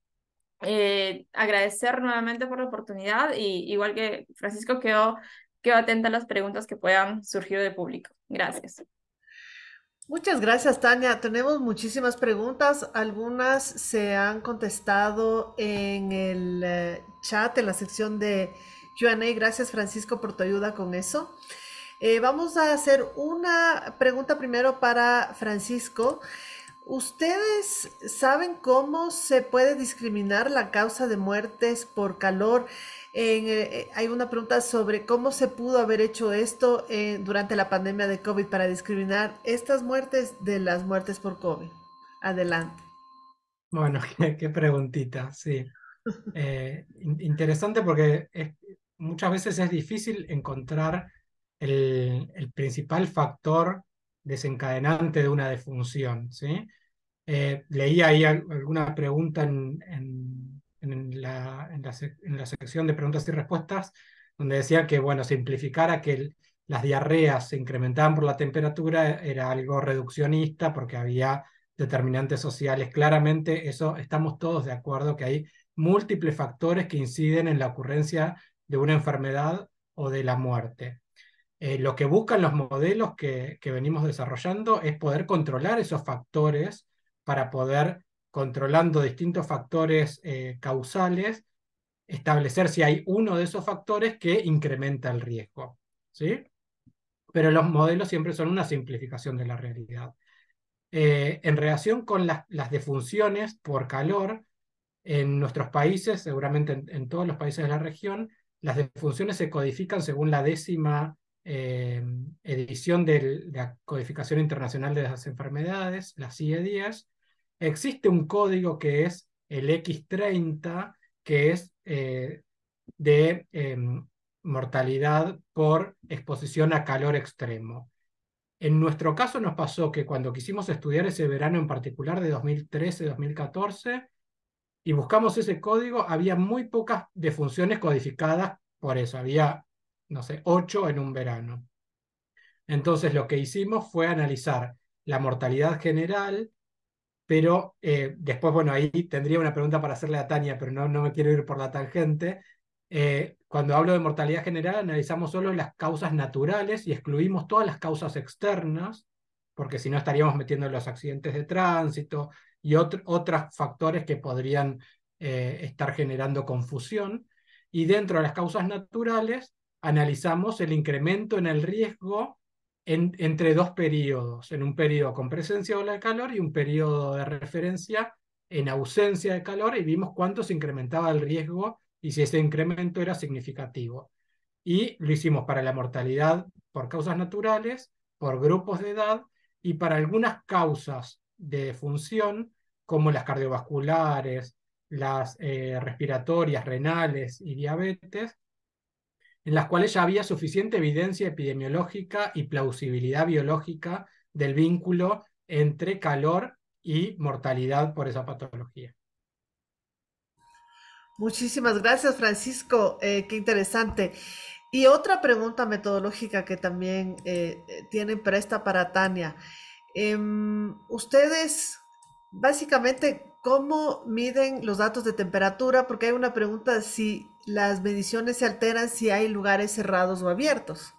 [SPEAKER 2] eh, agradecer nuevamente por la oportunidad y igual que Francisco quedó, quedó atenta a las preguntas que puedan surgir del público. Gracias.
[SPEAKER 1] Muchas gracias, Tania. Tenemos muchísimas preguntas. Algunas se han contestado en el eh, chat, en la sección de QA. Gracias, Francisco, por tu ayuda con eso. Eh, vamos a hacer una pregunta primero para Francisco. ¿Ustedes saben cómo se puede discriminar la causa de muertes por calor? Eh, eh, hay una pregunta sobre cómo se pudo haber hecho esto eh, durante la pandemia de COVID para discriminar estas muertes de las muertes por COVID. Adelante.
[SPEAKER 3] Bueno, <laughs> qué, preguntita, sí. interesante porque muchas veces es difícil encontrar el, principal factor desencadenante de una defunción, ¿sí? leí ahí alguna pregunta en en la, en la, sección de preguntas y respuestas, donde decía que, bueno, simplificara que las diarreas se incrementaban por la temperatura era algo reduccionista porque había determinantes sociales. Claramente, eso estamos todos de acuerdo que hay múltiples factores que inciden en la ocurrencia de una enfermedad o de la muerte. Eh, lo que buscan los modelos que, que venimos desarrollando es poder controlar esos factores para poder controlando distintos factores eh, causales, establecer si hay uno de esos factores que incrementa el riesgo. ¿sí? Pero los modelos siempre son una simplificación de la realidad. Eh, en relación con las, defunciones por calor, en nuestros países, seguramente en, todos los países de la región, las defunciones se codifican según la décima eh, edición de la Codificación Internacional de las Enfermedades, la CIE-10, e Existe un código que es el X30, que es eh, de em, mortalidad por exposición a calor extremo. En nuestro caso nos pasó que cuando quisimos estudiar ese verano en particular de 2013-2014 y buscamos ese código, había muy pocas defunciones codificadas por eso. Había, no sé, ocho en un verano. Entonces lo que hicimos fue analizar la mortalidad general pero eh, después, bueno, ahí tendría una pregunta para hacerle a Tania, pero no, me quiero ir por la tangente. Eh, cuando hablo de mortalidad general, analizamos solo las causas naturales y excluimos todas las causas externas, porque si no estaríamos metiendo los accidentes de tránsito y otros factores que podrían eh, estar generando confusión. Y dentro de las causas naturales, analizamos el incremento en el riesgo entre dos periodos, en un periodo con presencia de ola de calor y un periodo de referencia en ausencia de calor y vimos cuánto se incrementaba el riesgo y si ese incremento era significativo. Y lo hicimos para la mortalidad por causas naturales, por grupos de edad y para algunas causas de función, como las cardiovasculares, las eh, respiratorias, renales y diabetes, en las cuales ya había suficiente evidencia epidemiológica y plausibilidad biológica del vínculo entre calor y mortalidad por esa patología.
[SPEAKER 1] Muchísimas gracias, Francisco. Eh, qué interesante. Y otra pregunta metodológica que también eh, eh tienen presta para Tania. Em, ustedes, básicamente, ¿Cómo miden los datos de temperatura? Porque hay una pregunta si las mediciones se alteran si hay lugares cerrados o abiertos.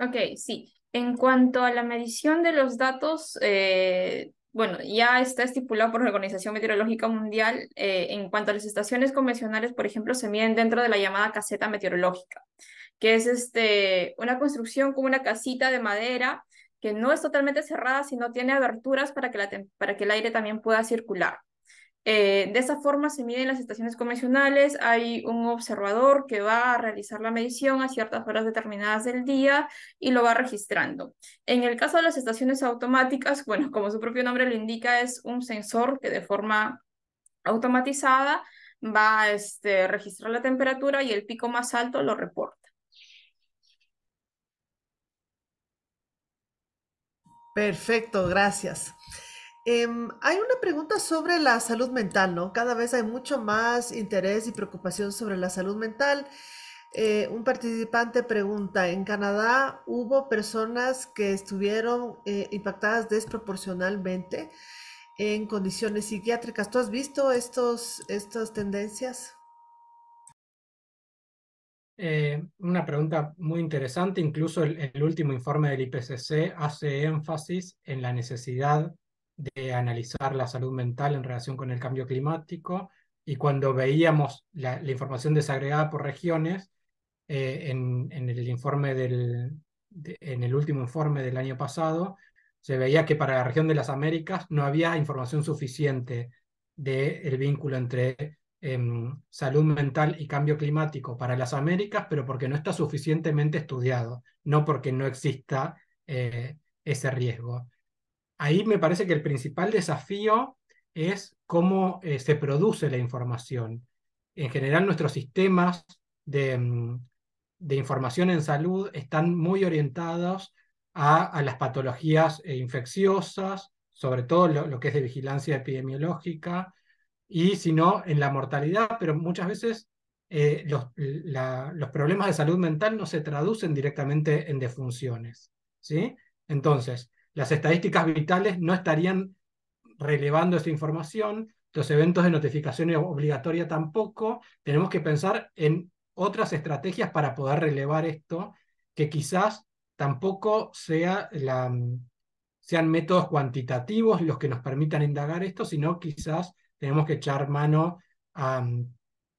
[SPEAKER 2] Ok, sí. En cuanto a la medición de los datos, eh, bueno, ya está estipulado por la Organización Meteorológica Mundial. Eh, en cuanto a las estaciones convencionales, por ejemplo, se miden dentro de la llamada caseta meteorológica, que es este, una construcción como una casita de madera que no es totalmente cerrada, sino tiene aberturas para que, la para que el aire también pueda circular. Eh, de esa forma se miden las estaciones convencionales, hay un observador que va a realizar la medición a ciertas horas determinadas del día y lo va registrando. En el caso de las estaciones automáticas, bueno, como su propio nombre lo indica, es un sensor que de forma automatizada va este, a este, registrar la temperatura y el pico más alto lo reporta.
[SPEAKER 1] Perfecto, gracias. Em, hay una pregunta sobre la salud mental, ¿no? Cada vez hay mucho más interés y preocupación sobre la salud mental. Eh, un participante pregunta, ¿en Canadá hubo personas que estuvieron eh, impactadas desproporcionalmente en condiciones psiquiátricas? ¿Tú has visto estos, estas tendencias?
[SPEAKER 3] Eh, una pregunta muy interesante. Incluso el, último informe del IPCC hace énfasis en la necesidad de analizar la salud mental en relación con el cambio climático. Y cuando veíamos la, información desagregada por regiones, eh, en, el informe del, en el último informe del año pasado, se veía que para la región de las Américas no había información suficiente del el vínculo entre salud mental y cambio climático para las Américas, pero porque no está suficientemente estudiado, no porque no exista eh, ese riesgo. Ahí me parece que el principal desafío es cómo eh, se produce la información. En general, nuestros sistemas de, mm, información en salud están muy orientados a, las patologías eh, infecciosas, sobre todo lo que es de vigilancia epidemiológica, y si no, en la mortalidad, pero muchas veces eh, los, problemas de salud mental no se traducen directamente en defunciones. ¿sí? Entonces, las estadísticas vitales no estarían relevando esa información, los eventos de notificación obligatoria tampoco. Tenemos que pensar en otras estrategias para poder relevar esto, que quizás tampoco sea sean métodos cuantitativos los que nos permitan indagar esto, sino quizás tenemos que echar mano mm,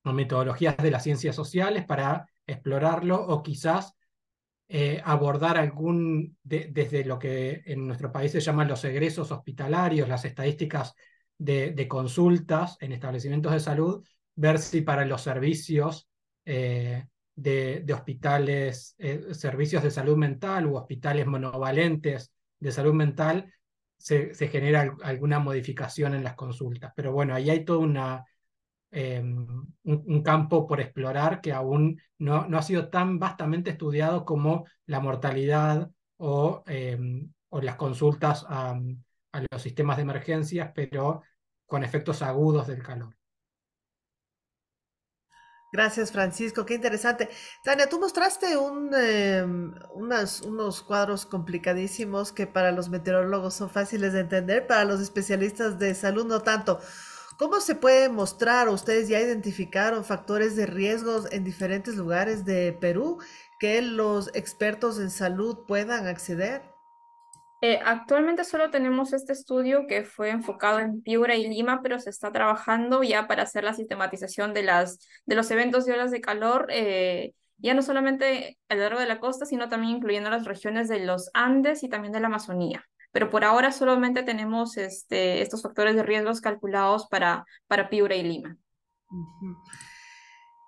[SPEAKER 3] a, metodologías de las ciencias sociales para explorarlo o quizás eh, abordar algún, desde lo que en nuestro país se llaman los egresos hospitalarios, las estadísticas de, consultas en establecimientos de salud, ver si para los servicios eh, de, hospitales, eh, servicios de salud mental u hospitales monovalentes de salud mental, se, genera alguna modificación en las consultas. Pero bueno, ahí hay todo una, em, un, campo por explorar que aún no, no, ha sido tan vastamente estudiado como la mortalidad o, em, o las consultas a, a los sistemas de emergencias, pero con efectos agudos del calor.
[SPEAKER 1] Gracias, Francisco. Qué interesante. Tania, tú mostraste em, unos cuadros complicadísimos que para los meteorólogos son fáciles de entender, para los especialistas de salud no tanto. ¿Cómo se puede mostrar, ustedes ya identificaron factores de riesgos en diferentes lugares de Perú que los expertos en salud puedan acceder? Eh, actualmente solo tenemos este estudio
[SPEAKER 2] que fue enfocado en Piura y Lima, pero se está trabajando ya para hacer la sistematización de, las, de los eventos de olas de calor, eh, ya no solamente a lo largo de la costa, sino también incluyendo las regiones de los Andes y también de la Amazonía. Pero por ahora solamente tenemos este, estos factores de riesgos calculados para, para Piura y Lima.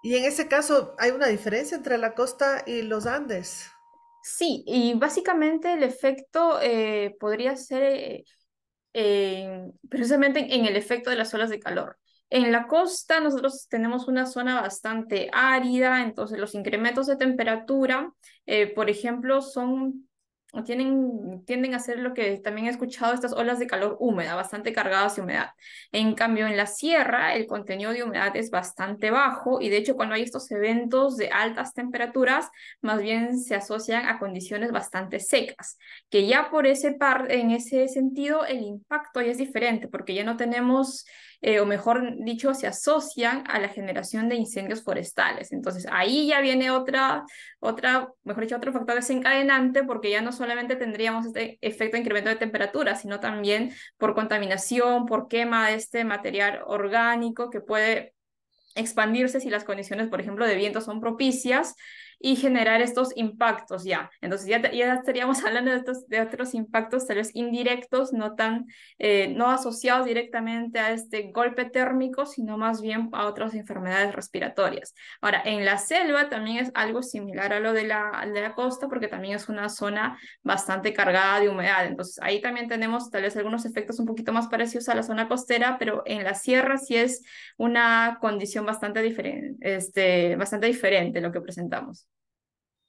[SPEAKER 1] Y en ese caso, ¿hay una diferencia entre la costa y los Andes? Sí, y básicamente el efecto eh, podría ser
[SPEAKER 2] eh, precisamente en el efecto de las olas de calor. En la costa nosotros tenemos una zona bastante árida, entonces los incrementos de temperatura, eh, por ejemplo, son tienen, tienden a ser lo que también he escuchado, estas olas de calor húmeda, bastante cargadas de humedad. En cambio, en la sierra el contenido de humedad es bastante bajo y de hecho cuando hay estos eventos de altas temperaturas, más bien se asocian a condiciones bastante secas, que ya por ese par, en ese sentido el impacto ya es diferente, porque ya no tenemos eh, o mejor dicho, se asocian a la generación de incendios forestales. Entonces ahí ya viene otra, otra mejor dicho, otro factor desencadenante porque ya no solamente tendríamos este efecto de incremento de temperatura, sino también por contaminación, por quema de este material orgánico que puede expandirse si las condiciones, por ejemplo, de viento son propicias y generar estos impactos ya. Entonces ya, ya estaríamos <laughs> hablando de, estos, de otros impactos tal vez indirectos, no tan, eh, no asociados directamente a este golpe térmico, sino más bien a otras enfermedades respiratorias. Ahora, en la selva también es algo similar a lo de la, de la costa, porque también es una zona bastante cargada de humedad. Entonces ahí también tenemos tal vez algunos efectos un poquito más parecidos a la zona costera, pero en la sierra sí es una condición bastante diferente, este, bastante diferente lo que presentamos.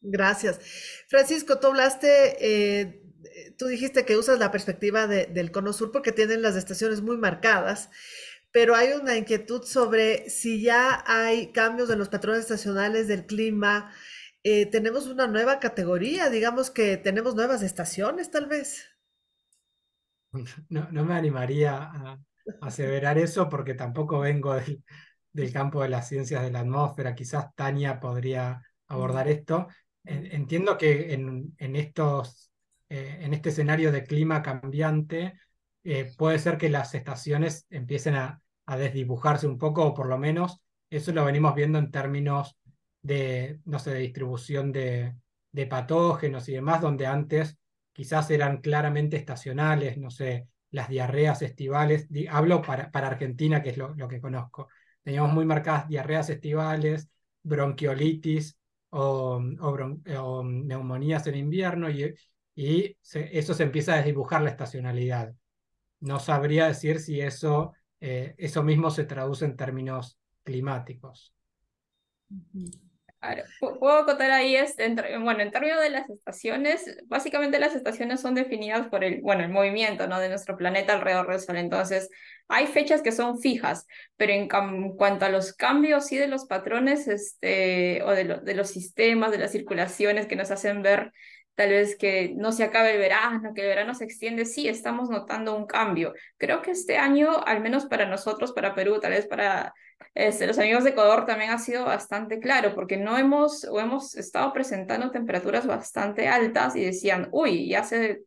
[SPEAKER 1] Gracias. Francisco, tú hablaste, eh, tú dijiste que usas la perspectiva del Cono Sur porque tienen las estaciones muy marcadas, pero hay una inquietud sobre si ya hay cambios en los patrones estacionales del clima. Eh, tenemos una nueva categoría, digamos que tenemos nuevas estaciones tal vez.
[SPEAKER 3] No, no me animaría a aseverar eso porque tampoco vengo del campo de las ciencias de la atmósfera. Quizás Tania podría abordar esto entiendo que en, estos, eh, en este escenario de clima cambiante eh, puede ser que las estaciones empiecen a, desdibujarse un poco, o por lo menos eso lo venimos viendo en términos de, no sé, de distribución de, patógenos y demás, donde antes quizás eran claramente estacionales, no sé, las diarreas estivales, hablo para, para Argentina, que es lo, lo que conozco, teníamos muy marcadas diarreas estivales, bronquiolitis, eh, o, neumonías en invierno y, y eso se empieza a desdibujar la estacionalidad. No sabría decir si eso, eh, eso mismo se traduce en términos climáticos.
[SPEAKER 2] Puedo contar ahí, es, este, bueno, en términos de las estaciones, básicamente las estaciones son definidas por el, bueno, el movimiento ¿no? de nuestro planeta alrededor del Sol. Entonces, hay fechas que son fijas, pero en, cuanto a los cambios sí de los patrones este, o de, de los sistemas, de las circulaciones que nos hacen ver tal vez que no se acabe el verano, que el verano se extiende, sí, estamos notando un cambio. Creo que este año, al menos para nosotros, para Perú, tal vez para este, los amigos de Ecuador también ha sido bastante claro, porque no hemos, o hemos estado presentando temperaturas bastante altas y decían, uy, ya se,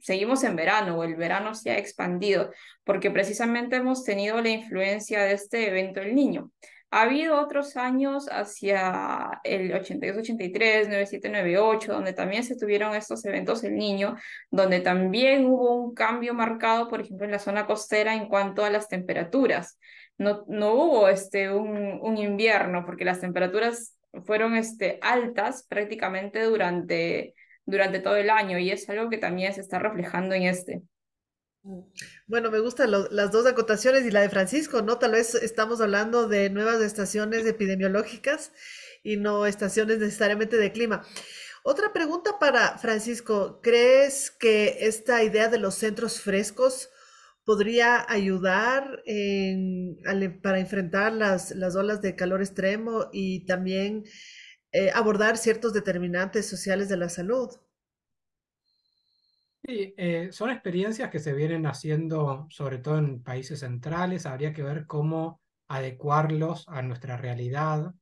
[SPEAKER 2] seguimos en verano o el verano se ha expandido, porque precisamente hemos tenido la influencia de este evento El niño. Ha habido otros años hacia el 82-83, 97-98, donde también se tuvieron estos eventos El niño, donde también hubo un cambio marcado, por ejemplo, en la zona costera en cuanto a las temperaturas no, hubo este, un, invierno porque las temperaturas fueron este, altas prácticamente durante, durante todo el año y es algo que también se está reflejando en este.
[SPEAKER 1] Mm. Bueno, me gustan las dos acotaciones y la de Francisco, ¿no? Tal vez estamos hablando de nuevas estaciones epidemiológicas y no estaciones necesariamente de clima. Otra pregunta para Francisco, ¿crees que esta idea de los centros frescos podría ayudar para enfrentar las, olas de calor extremo y también eh, abordar ciertos determinantes sociales de la salud.
[SPEAKER 3] Sí, eh, son experiencias que se vienen haciendo, sobre todo en países centrales. Habría que ver cómo adecuarlos a nuestra realidad.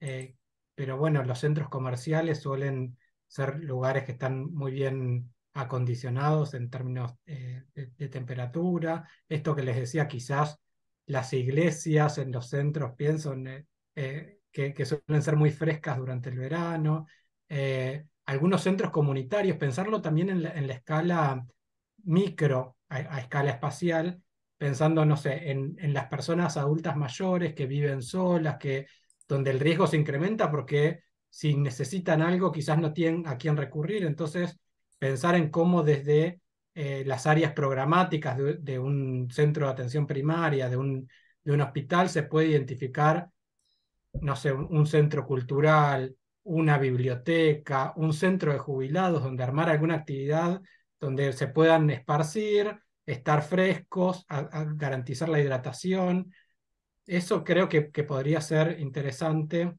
[SPEAKER 3] Eh, pero bueno, los centros comerciales suelen ser lugares que están muy bien acondicionados en términos eh, de, temperatura. Esto que les decía, quizás las iglesias en los centros, pienso, eh, eh, que, suelen ser muy frescas durante el verano. algunos centros comunitarios, pensarlo también en la, escala micro, a, escala espacial, pensando, no sé, en, en, las personas adultas mayores que viven solas, que, donde el riesgo se incrementa porque si necesitan algo quizás no tienen a quién recurrir. Entonces, pensar en cómo desde eh, las áreas programáticas de, un centro de atención primaria, de un, de un hospital, se puede identificar, no sé, un, centro cultural, una biblioteca, un centro de jubilados donde armar alguna actividad donde se puedan esparcir, estar frescos, garantizar la hidratación. Eso creo que, que podría ser interesante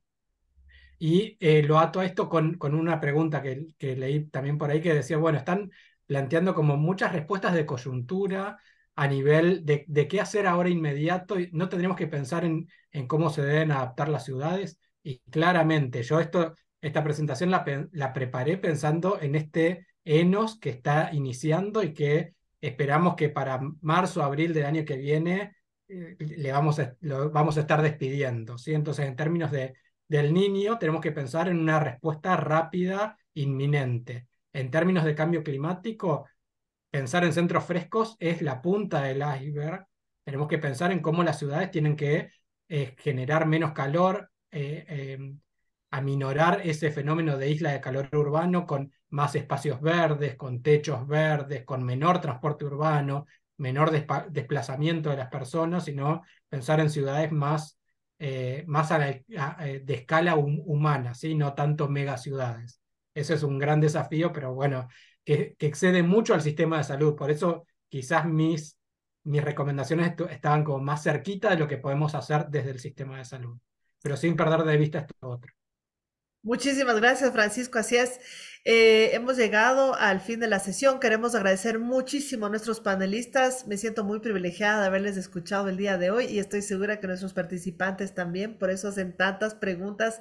[SPEAKER 3] y eh, lo ato a esto con, con una pregunta que, leí también por ahí que decía, bueno, están planteando como muchas respuestas de coyuntura a nivel de, qué hacer ahora inmediato y no tendríamos que pensar en, en cómo se deben adaptar las ciudades. Y claramente, yo esto, esta presentación la, la preparé pensando en este ENOS que está iniciando y que esperamos que para marzo, abril del año que viene eh, le vamos lo vamos a estar despidiendo. ¿sí? Entonces, en términos de del niño, tenemos que pensar en una respuesta rápida, inminente. En términos de cambio climático, pensar en centros frescos es la punta del iceberg. Tenemos que pensar en cómo las ciudades tienen que eh, generar menos calor, eh, em, aminorar ese fenómeno de isla de calor urbano con más espacios verdes, con techos verdes, con menor transporte urbano, menor desplazamiento de las personas, sino pensar en ciudades más eh, más a la, e, eh, de escala humana, ¿sí? no tanto ciudades. ese es un gran desafío, pero bueno, que, que, excede mucho al sistema de salud. Por eso quizás mis, mis recomendaciones estaban como más cerquita de lo que podemos hacer desde el sistema de salud, pero sin perder de vista esto otro.
[SPEAKER 1] Muchísimas gracias, Francisco. Así es. Eh, hemos llegado al fin de la sesión. Queremos agradecer muchísimo a nuestros panelistas. Me siento muy privilegiada de haberles escuchado el día de hoy y estoy segura que nuestros participantes también. Por eso hacen tantas preguntas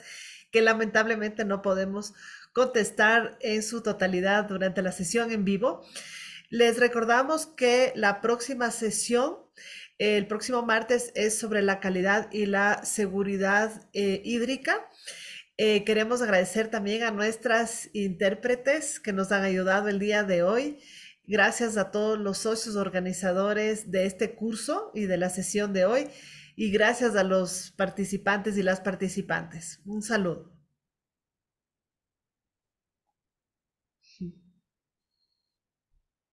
[SPEAKER 1] que lamentablemente no podemos contestar en su totalidad durante la sesión en vivo. Les recordamos que la próxima sesión, el próximo martes, es sobre la calidad y la seguridad eh, hídrica. Eh, queremos agradecer también a nuestras intérpretes que nos han ayudado el día de hoy. Gracias a todos los socios organizadores de este curso y de la sesión de hoy. Y gracias a los participantes y las participantes. Un saludo.